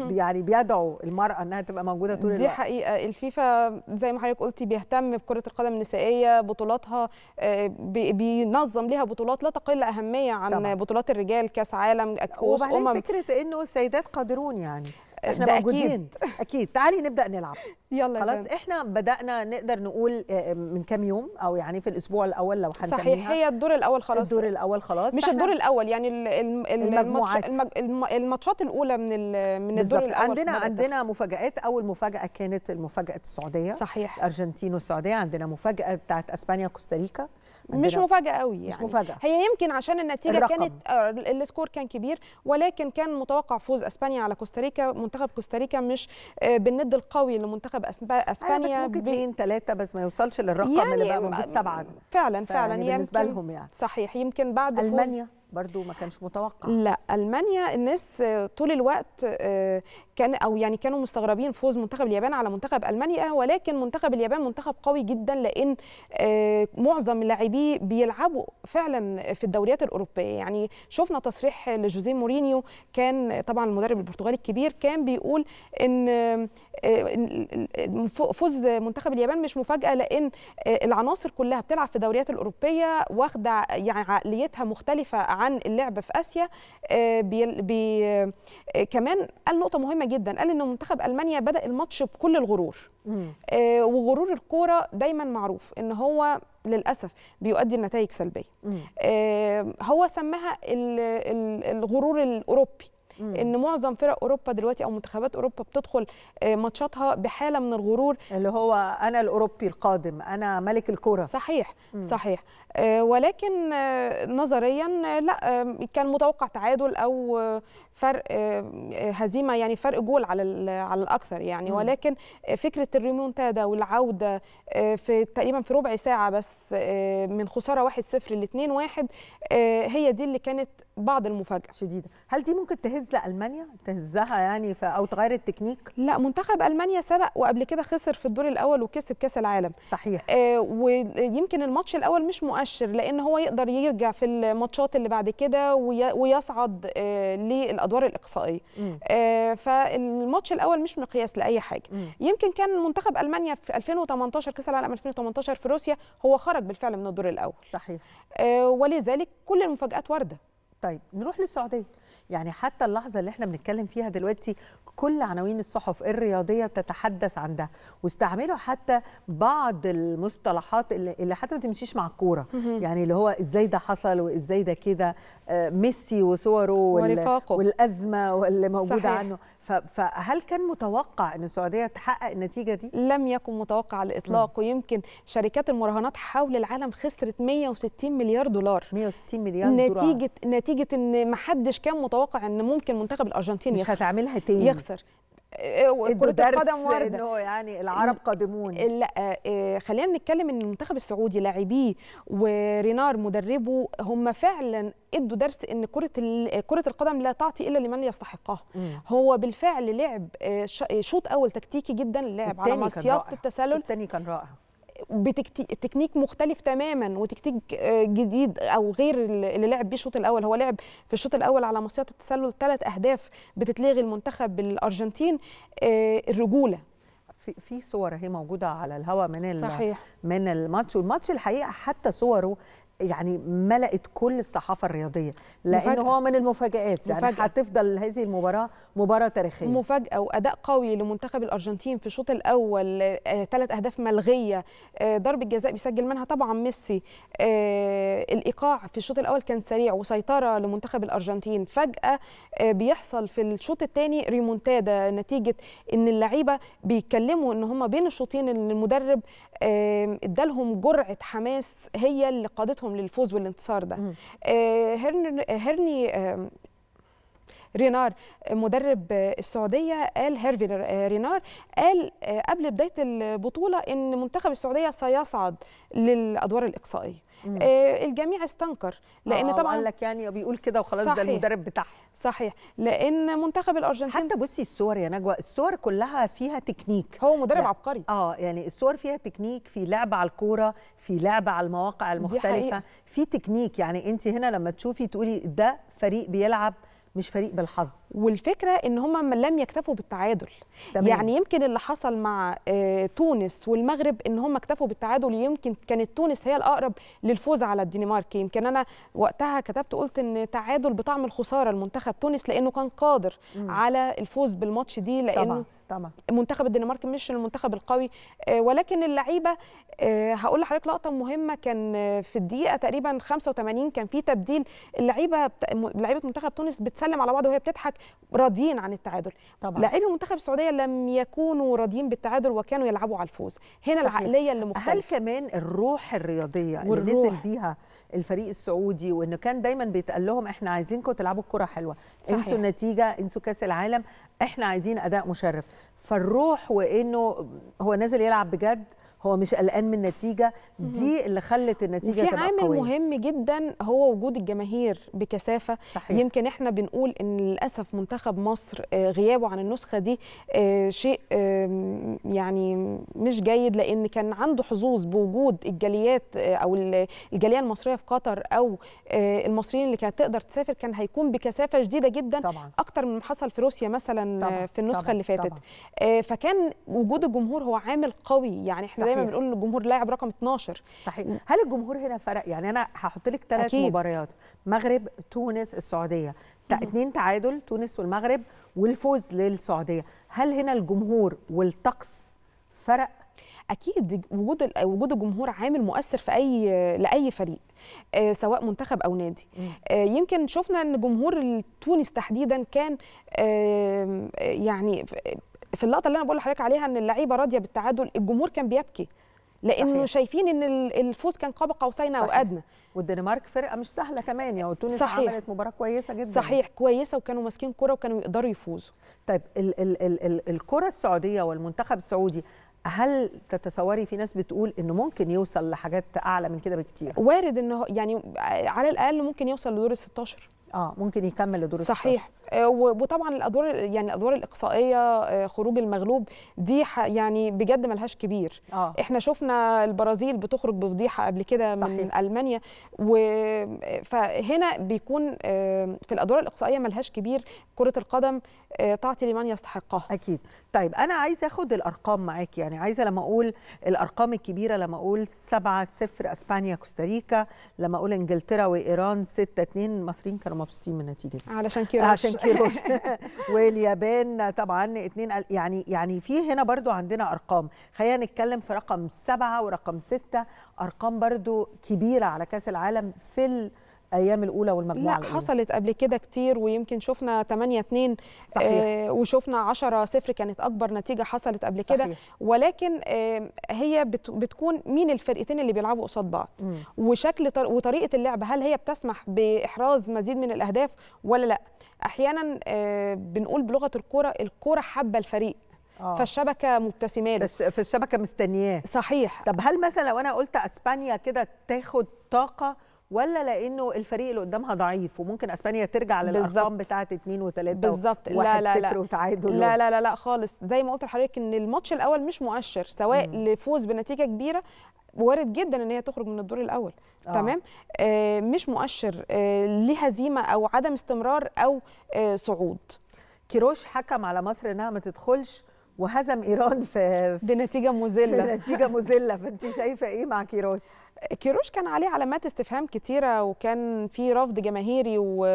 S1: يعني بيدعو المراه انها تبقى موجوده طول الوقت دي حقيقه الفيفا
S4: زي ما حضرتك قلتي بيهتم بكره القدم النسائيه بطولاتها آه، بينظم لها بطولات لا تقل اهميه عن طبعا. بطولات الرجال كاس عالم كاس امم فكره انه السيدات
S1: قادرون يعني احنا ده موجودين اكيد, أكيد. تعالي نبدا نلعب يلا خلاص يلا. احنا بدانا نقدر نقول آه، آه، من كام يوم او يعني في الاسبوع الاول لو هنسميها صحيح هي الدور الاول خلاص الدور الاول خلاص مش الدور الاول
S4: يعني الماتشات
S1: الماتشات الاولى
S4: من من الدور بالزبط. الاول عندنا عندنا
S1: مفاجات اول مفاجاه كانت المفاجاه السعوديه صحيح الارجنتين والسعوديه عندنا مفاجاه بتاعت اسبانيا كوستاريكا مش مفاجاه قوي يعني مش
S4: مفاجأة. هي يمكن عشان النتيجه الرقم. كانت آه، السكور كان كبير ولكن كان متوقع فوز اسبانيا على كوستاريكا منتخب كوستاريكا مش آه، بالند القوي لمنتخب اسبانيا أيوة بس ممكن اثنين ثلاثه بس ما يوصلش للرقم يعني اللي بقى موجود سبعه فعلا فعلا يعني بالنسبه لهم يعني صحيح يمكن بعد المانيا فوز
S1: برضو ما كانش متوقع
S4: لا المانيا الناس طول الوقت آه، كان او يعني كانوا مستغربين فوز منتخب اليابان على منتخب المانيا ولكن منتخب اليابان منتخب قوي جدا لان آه، معظم لاعبيه بيلعبوا فعلا في الدوريات الاوروبيه يعني شفنا تصريح لجوزيه مورينيو كان طبعا المدرب البرتغالي الكبير كان بيقول ان آه، فوز منتخب اليابان مش مفاجاه لان العناصر كلها بتلعب في الدوريات الاوروبيه واخده يعني عقليتها مختلفه عن عن اللعب في اسيا آه، بي بي آه، كمان قال نقطه مهمه جدا قال ان منتخب المانيا بدا الماتش بكل الغرور آه، وغرور الكوره دايما معروف ان هو للاسف بيؤدي لنتائج سلبيه هو سماها الغرور الاوروبي مم. ان معظم فرق اوروبا دلوقتي او منتخبات اوروبا بتدخل آه، ماتشاتها بحاله من الغرور اللي هو انا الاوروبي القادم انا ملك الكره صحيح مم. صحيح آه، ولكن آه، نظريا لا كان متوقع تعادل او فرق هزيمه يعني فرق جول على على الاكثر يعني مم. ولكن فكره الريمونتادا والعوده في تقريبا في ربع ساعه بس من خساره 1-0 ل 2-1 هي دي اللي كانت بعض المفاجاه شديده هل دي ممكن تهز المانيا تهزها يعني ف... او تغير التكنيك لا منتخب المانيا سبق وقبل كده خسر في الدور الاول وكسب كاس العالم صحيح آه ويمكن الماتش الاول مش مؤشر لان هو يقدر يرجع في الماتشات اللي بعد كده وي... ويصعد آه للادوار الاقصائيه آه فالماتش الاول مش مقياس لاي حاجه مم. يمكن كان منتخب المانيا في 2018 كاس العالم 2018 في روسيا هو خرج بالفعل من الدور الاول صحيح آه
S1: ولذلك كل المفاجات وارده طيب نروح للسعوديه يعني حتى اللحظه اللي احنا بنتكلم فيها دلوقتي كل عناوين الصحف الرياضيه تتحدث عن ده واستعملوا حتى بعض المصطلحات اللي, اللي حتى ما تمشيش مع الكوره يعني اللي هو ازاي ده حصل وازاي ده كده آه، ميسي وصوره وال... والازمه اللي موجوده صحيح. عنه فهل كان متوقع ان السعوديه تحقق النتيجه دي؟ لم يكن متوقع
S4: على الاطلاق م. ويمكن شركات المراهنات حول العالم خسرت 160 مليار دولار 160 مليار نتيجة دولار نتيجه نتيجه ان ما حدش كان متوقع ان ممكن منتخب الارجنتين مش يخسر. هتعملها تاني يخسر آه، آه، كرة القدم وارد انه
S1: يعني العرب قادمون
S4: لا آه، خلينا نتكلم ان المنتخب السعودي لاعبيه ورينار مدربه هم فعلا ادوا درس ان كره كره القدم لا تعطي الا لمن يستحقها هو بالفعل لعب شوط اول تكتيكي جدا لعب على مصياده
S1: التسلل الثاني كان رائع
S4: بتكنيك مختلف تماما وتكتيك آه، جديد او غير اللي لعب بيه الشوط الاول هو لعب في الشوط الاول على مصيده التسلل ثلاث اهداف بتتلغي
S1: المنتخب الارجنتين آه، الرجوله في في صور اهي موجوده على الهواء من صحيح. من الماتش والماتش الحقيقه حتى صوره يعني ملأت كل الصحافة الرياضية لأن مفاجأة. هو من المفاجآت يعني هتفضل هذه المباراة
S4: مباراة تاريخية مفاجأة وأداء قوي لمنتخب الأرجنتين في الشوط الأول آه، ثلاث آه، أهداف ملغية آه، ضربة جزاء بيسجل منها طبعا ميسي آه، الإيقاع في الشوط الأول كان سريع وسيطرة لمنتخب الأرجنتين فجأة آه، بيحصل في الشوط الثاني ريمونتادا نتيجة إن اللعيبة بيتكلموا إن هم بين الشوطين المدرب ادالهم جرعة حماس هي اللي قادتهم ساعدتهم للفوز والانتصار ده هيرني آه، رينار مدرب السعوديه قال هيرفي رينار قال آه، قبل بدايه البطوله ان منتخب السعوديه سيصعد للادوار الاقصائيه مم. آه، الجميع استنكر
S1: لان آه طبعا قال لك يعني بيقول كده وخلاص ده المدرب بتاعه صحيح لان منتخب الارجنتين حتى بصي الصور يا نجوى الصور كلها فيها تكنيك هو مدرب يعني عبقري اه يعني الصور فيها تكنيك في لعب على الكوره في لعب على المواقع المختلفه في تكنيك يعني انت هنا لما تشوفي تقولي ده فريق بيلعب مش فريق بالحظ والفكره ان هم لم يكتفوا بالتعادل تمام. يعني يمكن اللي حصل مع آه، تونس
S4: والمغرب ان هم اكتفوا بالتعادل يمكن كانت تونس هي الاقرب للفوز على الدنمارك يمكن انا وقتها كتبت قلت ان تعادل بطعم الخساره لمنتخب تونس لانه كان قادر م. على الفوز بالماتش دي لانه طبعا. طبعا منتخب الدنمارك مش المنتخب القوي آه، ولكن اللعيبه آه، هقول لحضرتك لقطه مهمه كان في الدقيقه تقريبا 85 كان في تبديل اللعيبه لعيبه منتخب تونس بتسلم على بعض وهي بتضحك راضيين عن التعادل طبعا لعيبه منتخب السعوديه لم يكونوا راضيين بالتعادل وكانوا يلعبوا على الفوز هنا صحيح. العقليه
S1: اللي مختلفه هل كمان الروح الرياضيه والروح. اللي نزل بيها الفريق السعودي وانه كان دايما بيتقال لهم احنا عايزينكم تلعبوا كره حلوه صحيح. انسوا النتيجه انسوا كاس العالم احنا عايزين اداء مشرف فالروح وانه هو نازل يلعب بجد هو مش قلقان من النتيجه دي اللي خلت النتيجه تبقى قويه عامل
S4: مهم جدا هو وجود الجماهير بكثافه صحيح. يمكن احنا بنقول ان للاسف منتخب مصر آه، غيابه عن النسخه دي آه، شيء يعني مش جيد لان كان عنده حظوظ بوجود الجاليات آه، او الجاليه المصريه في قطر او المصريين اللي كانت تقدر تسافر كان هيكون بكثافه شديده جدا طبعا. اكتر من حصل في روسيا مثلا طبعا. في النسخه طبعا. اللي فاتت طبعا. فكان وجود الجمهور هو عامل قوي يعني احنا دايما بنقول
S1: الجمهور لاعب رقم 12 صحيح هل الجمهور هنا فرق يعني انا هحط لك ثلاث مباريات مغرب تونس السعوديه اتنين تعادل تونس والمغرب والفوز للسعوديه هل هنا الجمهور والطقس فرق
S4: اكيد وجود وجود الجمهور عامل مؤثر في اي لاي فريق آه، سواء منتخب او نادي آه، يمكن شفنا ان جمهور تونس تحديدا كان يعني في اللقطه اللي انا بقول لحضرتك عليها ان اللعيبه راضيه بالتعادل الجمهور كان بيبكي لانه صحيح. شايفين ان الفوز كان قاب قوسين او ادنى والدنمارك فرقه مش
S1: سهله كمان يعني وتونس صحيح. عملت مباراه كويسه جدا صحيح كويسه وكانوا ماسكين كره وكانوا يقدروا يفوزوا طيب ال ال ال ال الكره السعوديه والمنتخب السعودي هل تتصوري في ناس بتقول انه ممكن يوصل لحاجات اعلى من كده بكتير وارد انه يعني على
S4: الاقل ممكن يوصل لدور ال 16 اه ممكن يكمل لدور صحيح آه، وطبعا الادوار يعني الادوار الاقصائيه آه، خروج المغلوب دي يعني بجد ملهاش كبير آه. احنا شفنا البرازيل بتخرج بفضيحه قبل كده من المانيا و فهنا بيكون في الادوار الاقصائيه ملهاش كبير كره القدم آه،
S1: تعطي لمن يستحقها اكيد طيب انا عايزه اخد الارقام معاك يعني عايزه لما اقول الارقام الكبيره لما اقول 7 0 اسبانيا كوستاريكا لما اقول انجلترا وايران 6 2 المصريين كانوا مبسوطين من نتيجه علشان كيروش علشان كيروش واليابان طبعا اتنين يعني يعني في هنا برضو عندنا ارقام خلينا نتكلم في رقم سبعة ورقم ستة ارقام برضو كبيره على كاس العالم في الايام الاولى والمجموعه لا الأولى. حصلت قبل كده كتير ويمكن شفنا 8 2 آه
S4: وشفنا 10 0 كانت اكبر نتيجه حصلت قبل كده ولكن آه هي بت بتكون مين الفرقتين اللي بيلعبوا قصاد بعض وشكل طر وطريقه اللعب هل هي بتسمح باحراز مزيد من الاهداف ولا لا احيانا آه بنقول بلغه
S1: الكوره الكوره حابه الفريق أوه. فالشبكه مبتسمه له فالشبكه مستنياه صحيح طب هل مثلا لو انا قلت اسبانيا كده تاخد طاقه ولا لانه الفريق اللي قدامها ضعيف وممكن اسبانيا ترجع للارقام بتاعه 2 و3 بالظبط لا لا لا
S4: وتعادل لا لا لا لا خالص زي ما قلت لحضرتك ان الماتش الاول مش مؤشر سواء مم. لفوز بنتيجه كبيره وارد جدا ان هي تخرج من الدور الاول آه. تمام آه مش مؤشر آه لهزيمه او عدم استمرار او آه صعود كيروش
S1: حكم على مصر انها ما تدخلش وهزم ايران في بنتيجه مذله بنتيجه مذله فانت شايفه ايه مع كيروش كيروش كان عليه علامات استفهام كتيره وكان
S4: في رفض جماهيري و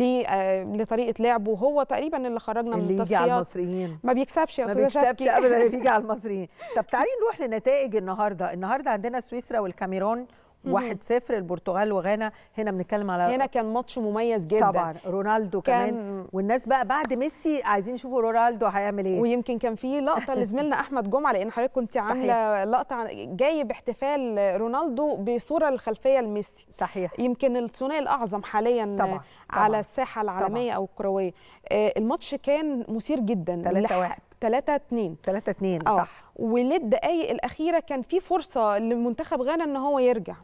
S4: آه، لطريقه لعبه وهو تقريبا اللي
S1: خرجنا من التصفيات اللي على المصريين ما بيكسبش يا استاذ ما بيكسبش ابدا اللي بيجي على المصريين طب تعالي نروح لنتائج النهارده النهارده عندنا سويسرا والكاميرون 1 0 البرتغال وغانا هنا بنتكلم على هنا كان ماتش مميز جدا طبعا رونالدو كان... كمان والناس بقى بعد ميسي عايزين يشوفوا رونالدو هيعمل ايه ويمكن كان في لقطه لزميلنا احمد جمعه لان حضرتك كنت عامله
S4: لقطه جايب احتفال رونالدو بصوره الخلفيه لميسي صحيح يمكن الثنائي الاعظم حاليا طبعا. على الساحه العالميه طبعا. او الكرويه آه، الماتش كان مثير جدا 3 1 3 2 3 2 صح وللدقائق الاخيره كان في فرصه لمنتخب غانا ان هو يرجع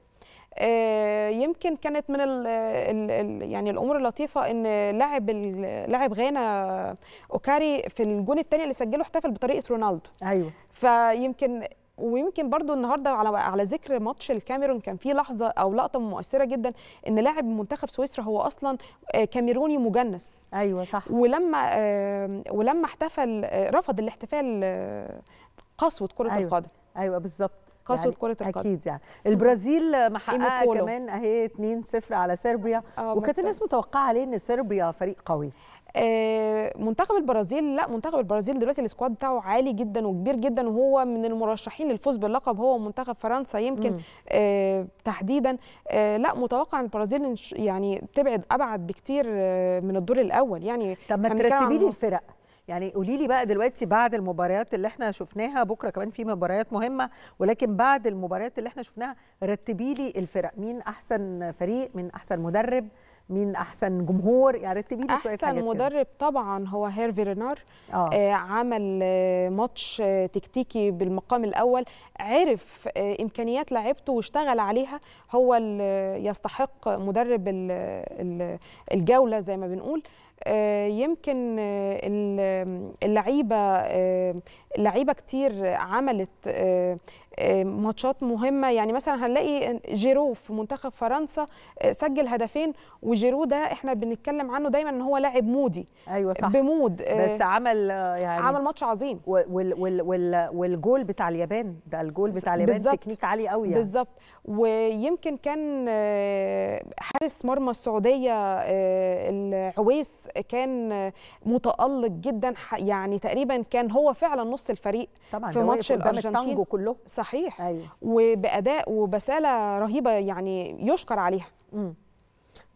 S4: آه، يمكن كانت من ال ال يعني الامور اللطيفه ان لاعب لاعب غانا اوكاري في الجون الثاني اللي سجله احتفل بطريقه رونالدو ايوه فيمكن ويمكن برضو النهارده على على ذكر ماتش الكاميرون كان في لحظه او لقطه مؤثره جدا ان لاعب منتخب سويسرا هو اصلا آه، كاميروني مجنس ايوه صح ولما آه، ولما احتفل رفض الاحتفال قسوه كره أيوة. القدم ايوه
S1: بالظبط قسوه يعني كره القدم اكيد يعني البرازيل محققه كمان اهي 2-0 على صربيا آه، وكانت الناس متوقعه عليه ان صربيا فريق قوي آه، منتخب
S4: البرازيل لا منتخب البرازيل دلوقتي السكواد بتاعه عالي جدا وكبير جدا وهو من المرشحين للفوز باللقب هو منتخب فرنسا يمكن مم. آه، تحديدا لا متوقع ان البرازيل
S1: يعني تبعد ابعد بكتير من الدور الاول يعني طب ما ترتبي لي الفرق يعني قولي لي بقى دلوقتي بعد المباريات اللي احنا شفناها بكره كمان في مباريات مهمه ولكن بعد المباريات اللي احنا شفناها رتبي لي الفرق مين احسن فريق مين احسن مدرب مين احسن جمهور يعني رتبي لي شويه احسن مدرب
S4: كده. طبعا هو هيرفي رينار آه. آه، عمل آه، ماتش آه، تكتيكي بالمقام الاول عرف امكانيات لعيبته واشتغل عليها هو اللي يستحق مدرب الجوله زي ما بنقول آه، يمكن آه، اللعيبه اللعيبه آه، كتير عملت آه، ماتشات مهمه يعني مثلا هنلاقي جيرو في منتخب فرنسا آه، سجل هدفين وجيرو ده احنا بنتكلم عنه دايما ان هو لاعب مودي ايوه صح بمود آه، بس عمل يعني عمل ماتش عظيم وال وال وال والجول بتاع اليابان ده الجول بتاع اليابان بالزبط. تكنيك عالي قوي يعني. بالظبط ويمكن كان حارس مرمى السعوديه العويس كان متالق جدا يعني تقريبا كان هو فعلا نص الفريق طبعا في ماتش الارجنتين كله صح صحيح أيوة. وباداء وبساله رهيبه يعني يشكر عليها مم.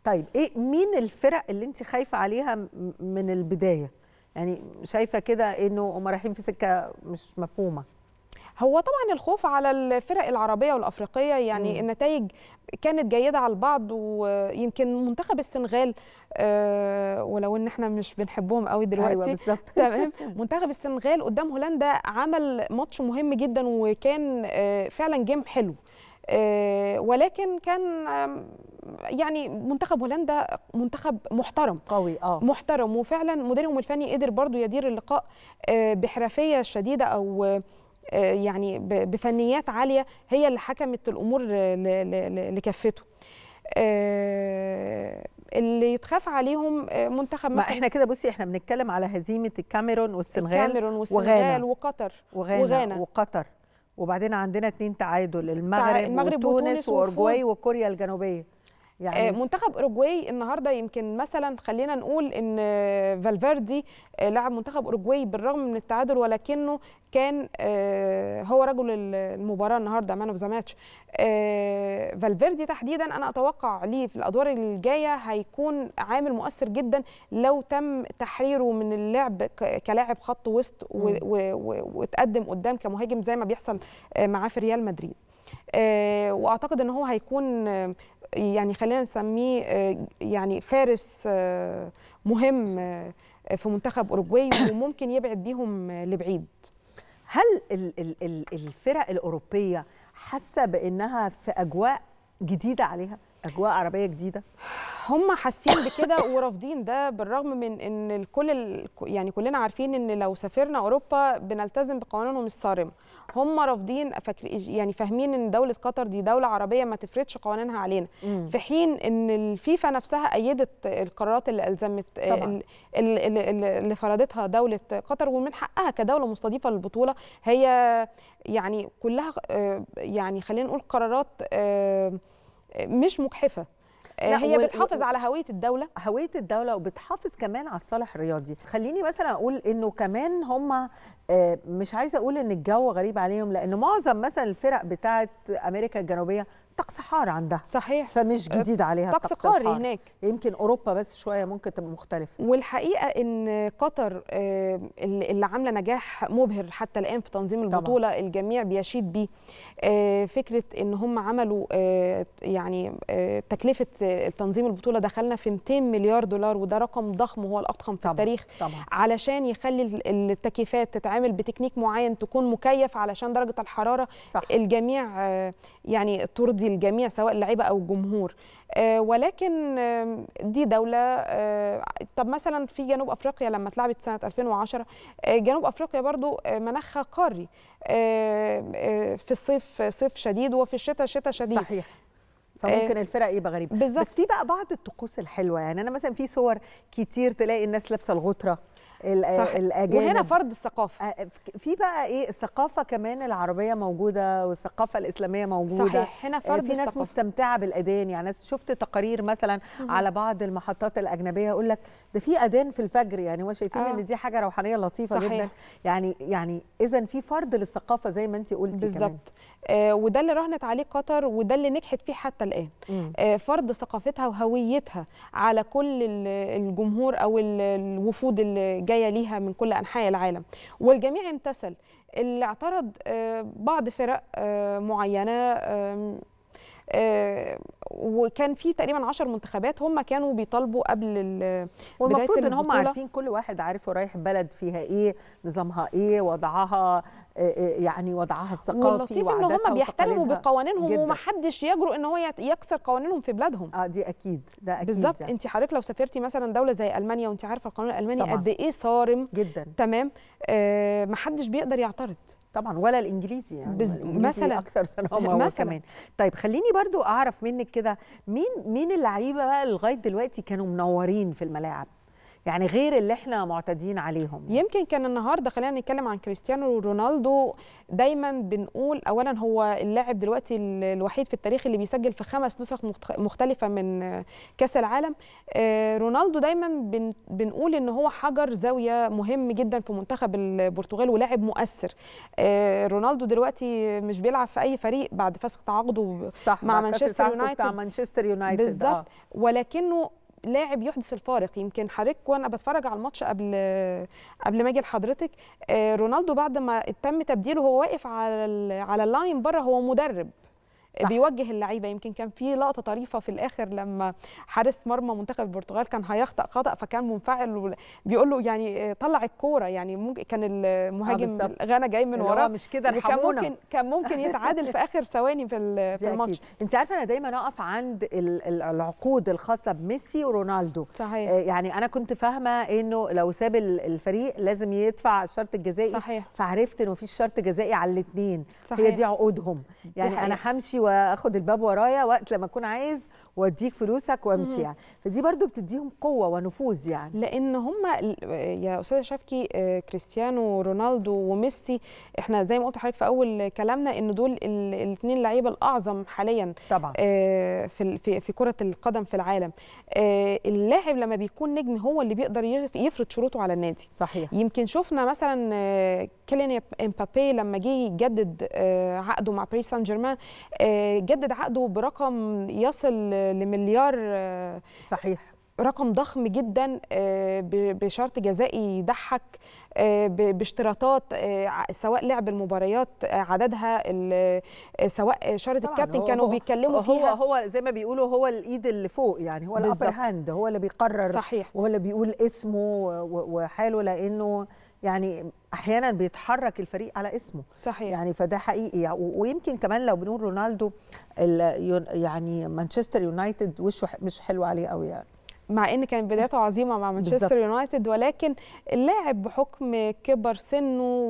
S1: طيب ايه مين الفرق اللي انت خايفه عليها من البدايه يعني شايفه كده انه هم رايحين في سكه مش مفهومه هو طبعا الخوف
S4: على الفرق العربيه والافريقيه يعني م. النتائج كانت جيده على البعض ويمكن منتخب السنغال آه ولو ان احنا مش بنحبهم قوي أيوة، دلوقتي أيوة بالظبط تمام منتخب السنغال قدام هولندا عمل ماتش مهم جدا وكان آه فعلا جيم حلو آه، ولكن كان يعني منتخب هولندا منتخب محترم قوي اه محترم وفعلا مديرهم الفني قدر برضو يدير اللقاء آه، بحرفيه شديده او آه، يعني بفنيات عاليه هي اللي حكمت الامور لكفته
S1: آه،
S4: اللي يتخاف عليهم آه، منتخب ما احنا
S1: كده بصي احنا بنتكلم على هزيمه الكاميرون والسنغال الكاميرون والسنغال وقطر وغانا, وغانا وقطر وبعدين عندنا اتنين تعادل المغرب, المغرب وتونس, وتونس واورجواي وكوريا الجنوبيه يعني آه،
S4: منتخب اوروجواي النهارده يمكن مثلا خلينا نقول ان فالفيردي آه، لاعب منتخب اوروجواي بالرغم من التعادل ولكنه كان آه، هو رجل المباراه النهارده مان اوف ذا ماتش فالفيردي تحديدا انا اتوقع ليه في الادوار الجايه هيكون عامل مؤثر جدا لو تم تحريره من اللعب كلاعب خط وسط واتقدم قدام كمهاجم زي ما بيحصل معاه في ريال مدريد آه، واعتقد ان هو هيكون آه، يعني خلينا نسميه آه، يعني فارس مهم في منتخب اوروجواي
S1: وممكن يبعد بيهم لبعيد هل الفرق الاوروبيه حاسه بانها في اجواء جديده عليها اجواء عربيه جديده هم حاسين بكده ورافضين ده بالرغم من ان الكل ال... يعني
S4: كلنا عارفين ان لو سافرنا اوروبا بنلتزم بقوانينهم الصارمه هم رافضين فاكر يعني فاهمين ان دوله قطر دي دوله عربيه ما تفرضش قوانينها علينا مم. في حين ان الفيفا نفسها ايدت القرارات اللي الزمت آه، ال... اللي فرضتها دوله قطر ومن حقها كدوله مستضيفه للبطوله هي يعني كلها آه، يعني خلينا نقول قرارات آه، مش مجحفه آه، هي بتحافظ على
S1: هويه الدوله هويه الدوله وبتحافظ كمان على الصالح الرياضي خليني مثلا اقول انه كمان هم آه، مش عايزه اقول ان الجو غريب عليهم لان معظم مثلا الفرق بتاعت امريكا الجنوبيه طقس حار عندها صحيح فمش جديد عليها طقس قاري هناك يمكن اوروبا بس شويه ممكن تبقى مختلفه والحقيقه ان قطر
S4: اللي عامله نجاح مبهر حتى الان في تنظيم البطوله طبعا. الجميع بيشيد بيه آه، فكره ان هم عملوا آه، يعني آه، تكلفه تنظيم البطوله دخلنا في 200 مليار دولار وده رقم ضخم وهو الاضخم في طبعا. التاريخ طبعا. علشان يخلي التكييفات تتعامل بتكنيك معين تكون مكيف علشان درجه الحراره صح. الجميع يعني ترضي يرضي الجميع سواء اللعيبه او الجمهور آه، ولكن دي دوله آه، طب مثلا في جنوب افريقيا لما اتلعبت سنه 2010 آه، جنوب افريقيا برضو مناخها قاري في الصيف صيف شديد وفي الشتاء شتاء شديد صحيح
S1: فممكن الفرق يبقى غريبه بالزبط. بس في بقى بعض الطقوس الحلوه يعني انا مثلا في صور كتير تلاقي الناس لابسه الغطره الاجانب وهنا فرض الثقافه في بقى ايه الثقافه كمان العربيه موجوده والثقافه الاسلاميه موجوده صحيح هنا فرض في ناس الثقافة. مستمتعه بالاذان يعني ناس شفت تقارير مثلا مم. على بعض المحطات الاجنبيه يقول لك ده في اذان في الفجر يعني هو شايفين آه. ان دي حاجه روحانيه لطيفه صحيح. جدا يعني يعني اذا في فرض للثقافه زي ما انت قلتي بالظبط
S4: آه وده اللي راهنت عليه قطر وده اللي نجحت فيه حتى الان آه فرض ثقافتها وهويتها على كل الجمهور او الوفود اللي جايه ليها من كل انحاء العالم والجميع امتثل اللي اعترض آه، بعض فرق آه، معينه آه، وكان في تقريبا 10
S1: منتخبات هم كانوا بيطالبوا قبل والمفروض ان هم عارفين كل واحد عارفه رايح بلد فيها ايه نظامها ايه وضعها آه، آه، يعني وضعها الثقافي واللطيف ان هم بيحترموا بقوانينهم جداً.
S4: ومحدش يجرؤ ان هو يكسر قوانينهم في بلادهم اه دي اكيد ده اكيد بالظبط يعني. انت حضرتك لو سافرتي مثلا دوله زي المانيا وانت عارفه القانون الالماني طبعًا. قد ايه صارم جدا تمام آه محدش بيقدر يعترض طبعا ولا الانجليزي يعني بز... الإنجليزي مثلا اكثر صرامه مثلاً. كمان
S1: طيب خليني برضو اعرف منك كده مين مين اللعيبه بقى لغايه دلوقتي كانوا منورين في الملاعب يعني غير اللي احنا معتادين عليهم
S4: يمكن كان النهارده خلينا نتكلم عن كريستيانو رونالدو دايما بنقول اولا هو اللاعب دلوقتي الوحيد في التاريخ اللي بيسجل في خمس نسخ مختلفه من آه، كاس العالم آه، رونالدو دايما بنقول ان هو حجر زاويه مهم جدا في منتخب البرتغال ولاعب مؤثر آه، رونالدو دلوقتي مش بيلعب في اي فريق بعد فسخ تعاقده مع مانشستر يونايتد مع مانشستر
S1: يونايتد بالظبط
S4: ولكنه لاعب يحدث الفارق يمكن حضرتك وانا بتفرج على الماتش قبل قبل ما اجي لحضرتك آه، رونالدو بعد ما تم تبديله هو واقف على على اللاين بره هو مدرب بيوجه اللعيبه يمكن كان في لقطه طريفه في الاخر لما حارس مرمى منتخب البرتغال كان هيخطا خطا فكان منفعل بيقول له يعني آه، طلع الكوره يعني ممكن كان المهاجم آه، غانا جاي من وراه مش كده كان ممكن كان ممكن يتعادل في اخر
S1: ثواني في في الماتش انت عارفه انا دايما اقف عند العقود الخاصه بميسي ورونالدو صحيح. آه، يعني انا كنت فاهمه انه لو ساب الفريق لازم يدفع الشرط الجزائي صحيح. فعرفت انه في شرط جزائي على الاثنين هي دي عقودهم يعني انا همشي واخد الباب ورايا وقت لما اكون عايز واديك فلوسك وامشي يعني فدي برضو بتديهم قوه ونفوذ يعني لان هم يا استاذه شفكي
S4: آه، كريستيانو رونالدو وميسي احنا زي ما قلت لحضرتك في اول كلامنا ان دول الاثنين اللعيبه الاعظم حاليا طبعا آه، في في كره القدم في العالم آه، اللاعب لما بيكون نجم هو اللي بيقدر يفرض شروطه على النادي صحيح يمكن شفنا مثلا كيليان امبابي لما جه يجدد عقده مع باريس سان جيرمان جدد عقده برقم يصل لمليار صحيح رقم ضخم جدا آه، بشرط جزائي يضحك آه، باشتراطات آه، سواء لعب المباريات عددها
S1: سواء شرط الكابتن كانوا بيتكلموا فيها هو هو زي ما بيقولوا هو الايد اللي فوق يعني هو الابر هاند هو اللي بيقرر صحيح. وهو اللي بيقول اسمه وحاله لانه يعني احيانا بيتحرك الفريق على اسمه صحيح يعني فده حقيقي ويمكن كمان لو بنقول رونالدو يعني مانشستر يونايتد وشه مش حلو عليه قوي يعني مع ان كان بدايته عظيمه مع مانشستر يونايتد ولكن اللاعب
S4: بحكم كبر سنه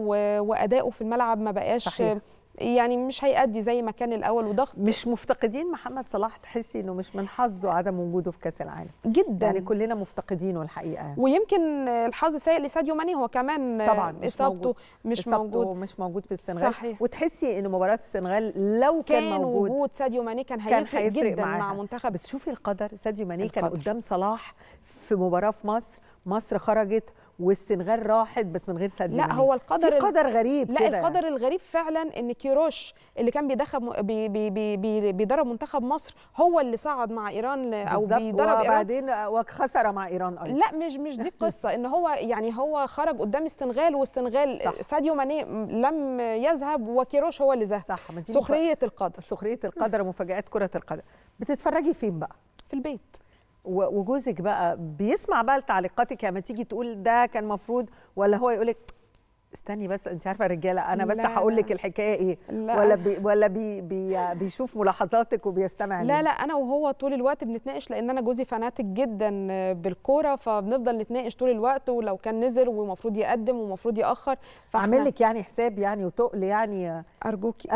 S4: وادائه في الملعب ما بقاش صحيح. يعني مش
S1: هيأدي زي ما كان الاول وضغط مش مفتقدين محمد صلاح تحسي انه مش من حظه عدم وجوده في كاس العالم جدا يعني كلنا مفتقدينه الحقيقه يعني.
S4: ويمكن الحظ سيء لساديو ماني هو
S1: كمان طبعا مش اصابته مش إصابته موجود مش موجود في السنغال صحيح. وتحسي ان مباراه السنغال لو كان, كان موجود وجود ساديو ماني كان هيفرق, كان هيفرق جدا معها. مع منتخب بس شوفي القدر ساديو ماني القدر. كان قدام صلاح في مباراه في مصر مصر خرجت والسنغال راحت بس من غير ساديو لا هو القدر في قدر غريب لا كده. القدر
S4: يعني. الغريب فعلا ان كيروش اللي كان بيدخل بي بي بي بي بيدرب منتخب مصر هو اللي صعد مع ايران او بيدرب وبعدين
S1: ايران وبعدين وخسر مع ايران ايضا لا
S4: مش مش دي القصه ان هو يعني هو خرج قدام السنغال والسنغال ساديو ماني لم يذهب وكيروش هو اللي ذهب صح سخريه
S1: القدر سخريه القدر ومفاجات كره القدم بتتفرجي فين بقى في البيت وجوزك بقى بيسمع بقى لتعليقاتك يعني لما تيجي تقول ده كان مفروض ولا هو يقولك استني بس انت عارفه الرجاله انا بس هقول لك الحكايه ايه لا. ولا بي ولا بي بي بيشوف ملاحظاتك وبيستمع لا
S4: لا انا وهو طول الوقت بنتناقش لان انا جوزي فاناتك جدا بالكوره فبنفضل نتناقش طول الوقت ولو كان نزل ومفروض
S1: يقدم ومفروض ياخر فاعمل لك يعني حساب يعني وتقل يعني ارجوكي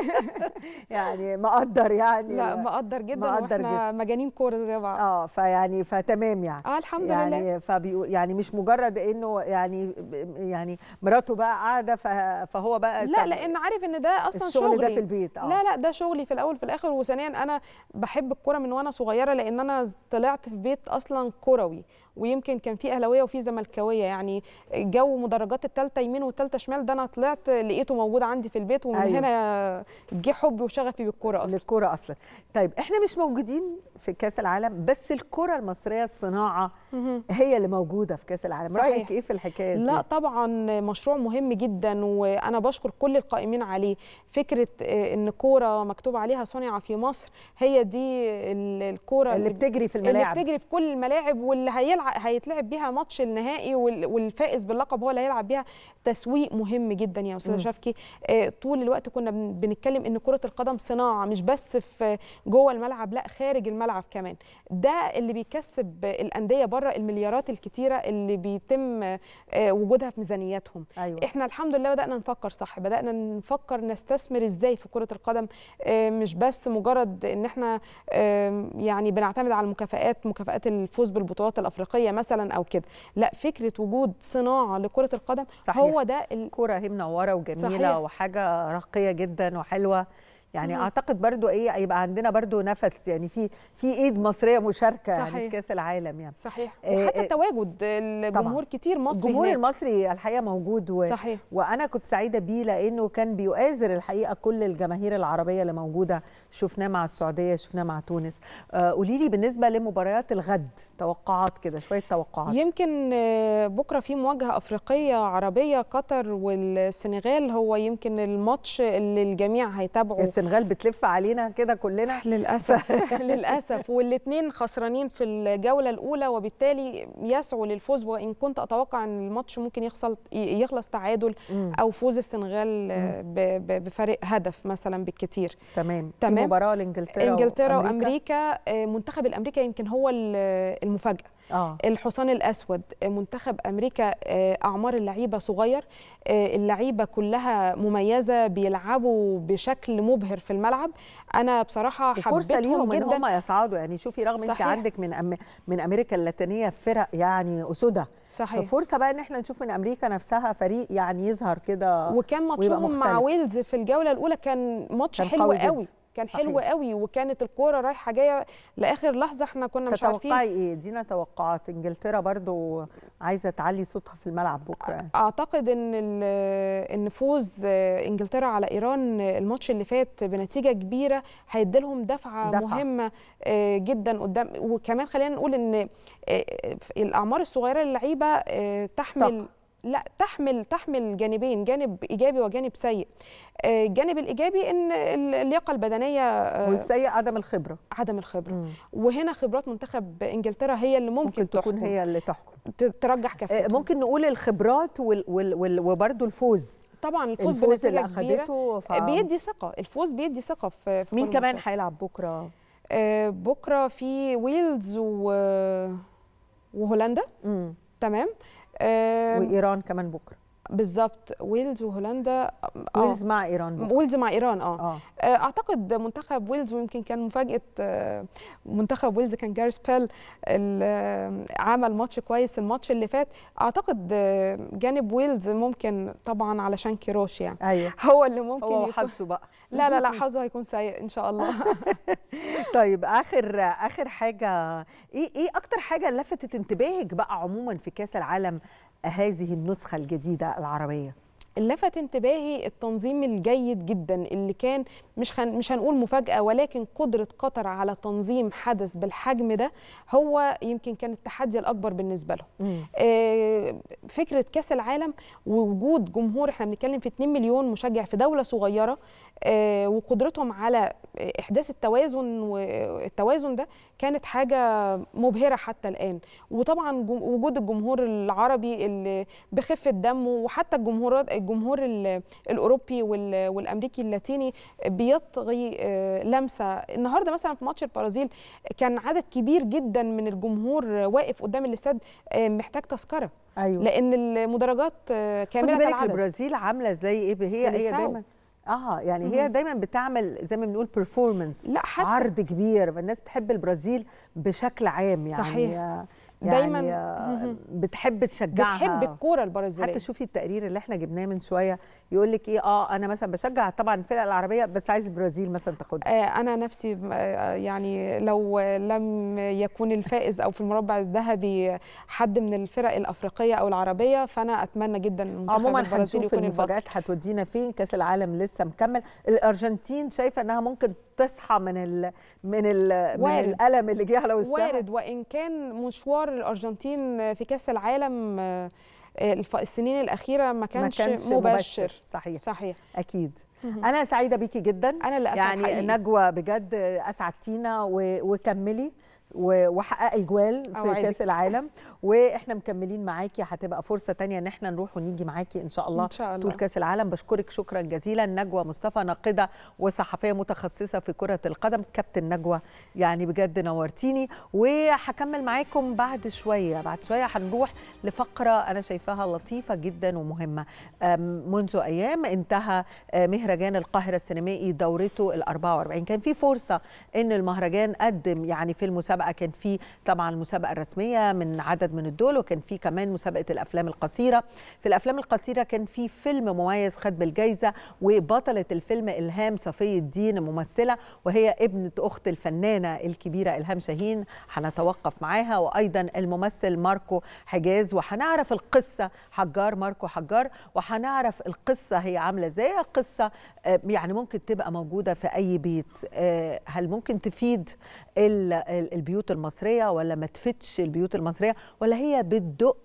S1: يعني مقدر يعني لا مقدر جدا مقدر واحنا جدا. مجانين كوره زي بعض اه فيعني فتمام يعني اه الحمد يعني لله يعني فبيقول يعني مش مجرد انه يعني يعني مرات مراته بقى قاعده فهو بقى لا لان عارف ان ده اصلا الشغل شغلي ده في
S4: البيت آه. لا لا ده شغلي في الاول في الاخر وثانيا انا بحب الكوره من وانا صغيره لان انا طلعت في بيت اصلا كروي ويمكن كان في اهلاويه وفي زملكاويه يعني جو مدرجات الثالثه يمين والثالثه شمال ده انا طلعت لقيته موجود عندي في البيت ومن أيوة. هنا
S1: جه حبي وشغفي بالكوره اصلا للكوره اصلا طيب احنا مش موجودين في كاس العالم بس الكره المصريه الصناعه هي اللي موجوده في كاس العالم صحيح. رايك ايه في الحكايه دي لا
S4: طبعا مشروع مهم جدا وانا بشكر كل القائمين عليه فكره آه، ان كوره مكتوب عليها صنع في مصر هي دي الكوره اللي بتجري في الملاعب اللي بتجري في كل الملاعب واللي هيلعب هيتلعب بيها ماتش النهائي والفائز باللقب هو اللي هيلعب بيها تسويق مهم جدا يا استاذه شفكي آه، طول الوقت كنا بنتكلم ان كره القدم صناعه مش بس في جوه الملعب لا خارج الملعب الملعب كمان ده اللي بيكسب الانديه بره المليارات الكتيره اللي بيتم آه، وجودها في ميزانياتهم أيوة. احنا الحمد لله بدانا نفكر صح بدانا نفكر نستثمر ازاي في كره القدم آه، مش بس مجرد ان احنا آه، يعني بنعتمد على المكافئات مكافئات الفوز بالبطولات الافريقيه مثلا او كده لا فكره وجود صناعه لكره
S1: القدم صحيح. هو ده الكره هي منوره وجميله صحيح. وحاجه راقيه جدا وحلوه يعني مم. اعتقد برضو ايه يبقى عندنا برضو نفس يعني في في ايد مصريه مشاركه صحيح. يعني في كاس العالم يعني صحيح إيه وحتى تواجد الجمهور كتير مصري الجمهور هناك. المصري الحقيقه موجود و... صحيح. وانا كنت سعيده بيه لانه كان بيؤازر الحقيقه كل الجماهير العربيه اللي موجوده شفناه مع السعوديه شفناه مع تونس آه، قولي لي بالنسبه لمباريات الغد توقعات كده شويه توقعات
S4: يمكن آه، بكره في مواجهه افريقيه عربيه قطر والسنغال هو يمكن الماتش اللي الجميع هيتابعه السنغال
S1: بتلف علينا كده كلنا للاسف للاسف
S4: والاثنين خسرانين في الجوله الاولى وبالتالي يسعوا للفوز وان كنت اتوقع ان الماتش ممكن يخلص يخلص تعادل او فوز السنغال بفارق هدف مثلا بالكثير تمام تمام مباراه لانجلترا انجلترا وامريكا, وأمريكا. المنتخب آه، الامريكي يمكن هو المفاجاه آه. الحصان الاسود منتخب امريكا آه، اعمار اللعيبه صغير آه، اللعيبه كلها مميزه بيلعبوا بشكل مبهر في الملعب انا بصراحه فرصه ليهم جدا ان هم يصعدوا يعني شوفي رغم صحيح. انت عندك
S1: من من امريكا اللاتينيه فرق يعني اسودة صحيح ففرصه بقى ان احنا نشوف من امريكا نفسها فريق يعني يظهر كده وكان ماتشهم مع
S4: ويلز في الجوله الاولى كان ماتش حلو قوي, قوي. كان صحيح. حلو قوي وكانت الكوره رايحه جايه لاخر لحظه احنا كنا مش عارفين تتوقعي ايه
S1: ادينا توقعات انجلترا برضو عايزه تعلي صوتها في الملعب بكره
S4: اعتقد ان ان فوز انجلترا على ايران الماتش اللي فات بنتيجه كبيره هيديلهم دفعه دفع. مهمه آه، جدا قدام وكمان خلينا نقول ان آه، آه، الاعمار الصغيره للعيبه تحمل طب. لا تحمل تحمل جانبين جانب ايجابي وجانب سيء آه، الجانب الايجابي ان اللياقه البدنيه آه، والسيء عدم الخبره عدم الخبره مم. وهنا خبرات منتخب انجلترا هي اللي ممكن, ممكن تكون هي اللي تحكم ترجح آه، كفاءته ممكن نقول الخبرات
S1: وبرده الفوز
S4: طبعا الفوز, الفوز اللي اخذته ف... بيدي ثقه الفوز بيدي ثقه في, مين كمان هيلعب بكره بكره في ويلز و... وهولندا مم. تمام وايران كمان بكره بالظبط ويلز وهولندا آه. ويلز مع ايران بقى. ويلز مع ايران اه, آه. آه، اعتقد منتخب ويلز ويمكن كان مفاجاه آه، منتخب ويلز كان جارس بيل عمل ماتش كويس الماتش اللي فات اعتقد جانب ويلز ممكن طبعا علشان كيروش يعني أيوة. هو اللي ممكن هو حظه بقى لا لا لا حظه هيكون سيء ان شاء الله
S1: طيب اخر اخر حاجه ايه ايه اكتر حاجه لفتت انتباهك بقى عموما في كاس العالم هذه النسخة الجديدة العربية لفت انتباهي التنظيم الجيد جدا اللي كان
S4: مش مش هنقول مفاجاه ولكن قدره قطر على تنظيم حدث بالحجم ده هو يمكن كان التحدي الاكبر بالنسبه لهم. آه فكره كاس العالم ووجود جمهور احنا بنتكلم في 2 مليون مشجع في دوله صغيره آه وقدرتهم على احداث التوازن والتوازن ده كانت حاجه مبهره حتى الان وطبعا وجود الجمهور العربي اللي بخفه دمه وحتى الجمهورات الجمهور الاوروبي والامريكي اللاتيني بيطغي آه، لمسه النهارده مثلا في ماتش البرازيل كان عدد كبير جدا من الجمهور واقف قدام الاستاد آه، محتاج تذكره أيوة. لان المدرجات آه،
S1: كامله بالك العدد البرازيل عامله زي ايه هي هي دايما اه يعني هي دايما بتعمل زي ما بنقول بيرفورمانس عرض كبير فالناس بتحب البرازيل بشكل عام يعني صحيح. يعني دايما آه، بتحب تشجعها بتحب الكوره البرازيليه حتى شوفي التقرير اللي احنا جبناه من شويه يقول لك ايه اه انا مثلا بشجع طبعا الفرق العربيه بس عايز البرازيل مثلا تاخدها
S4: آه انا نفسي آه، يعني لو لم يكون الفائز او في المربع الذهبي حد من الفرق الافريقيه او العربيه فانا اتمنى
S1: جدا عموما هنشوف المفاجات هتودينا فين كاس العالم لسه مكمل الارجنتين شايفه انها ممكن تصحى من ال من ال من الالم اللي جه على السنة. وارد
S4: وان كان مشوار الارجنتين في كاس العالم آه، السنين
S1: الاخيره ما كانش, ما كانش مبشر. مباشر
S4: صحيح صحيح
S1: اكيد انا سعيده بيكي جدا انا اللي يعني حقيقي. نجوى بجد اسعدتينا وكملي وحققي جوال في كاس العالم واحنا مكملين معاكي هتبقى فرصه تانية ان احنا نروح ونيجي معاكي ان شاء الله, إن شاء الله. طول كاس العالم بشكرك شكرا جزيلا نجوى مصطفى ناقده وصحفيه متخصصه في كره القدم كابتن نجوى يعني بجد نورتيني وهكمل معاكم بعد شويه بعد شويه هنروح لفقره انا شايفاها لطيفه جدا ومهمه منذ ايام انتهى أه، مهرجان القاهره السينمائي دورته ال 44 كان في فرصه ان المهرجان قدم يعني في المسابقه كان في طبعا المسابقه الرسميه من عدد من الدول وكان في كمان مسابقه الافلام القصيره في الافلام القصيره كان في فيلم مميز خد بالجائزه وبطله الفيلم الهام صفي الدين ممثله وهي ابنه اخت الفنانه الكبيره الهام شاهين هنتوقف معاها وايضا الممثل ماركو حجاز وهنعرف القصه حجار ماركو حجار وهنعرف القصه هي عامله ازاي قصه آه، يعني ممكن تبقى موجوده في اي بيت آه، هل ممكن تفيد البيوت المصريه ولا ما تفيدش البيوت المصريه ولا هي بتدق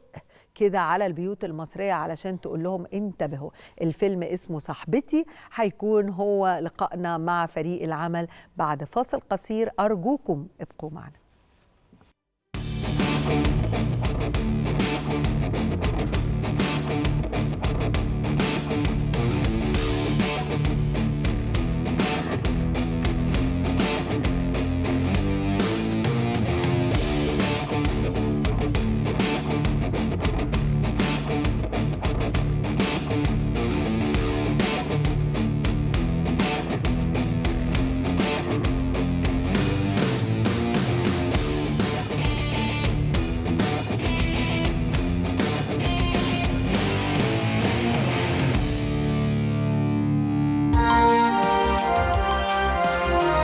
S1: كده على البيوت المصرية علشان تقول لهم انتبهوا الفيلم اسمه صاحبتي هيكون هو لقائنا مع فريق العمل بعد فاصل قصير أرجوكم ابقوا معنا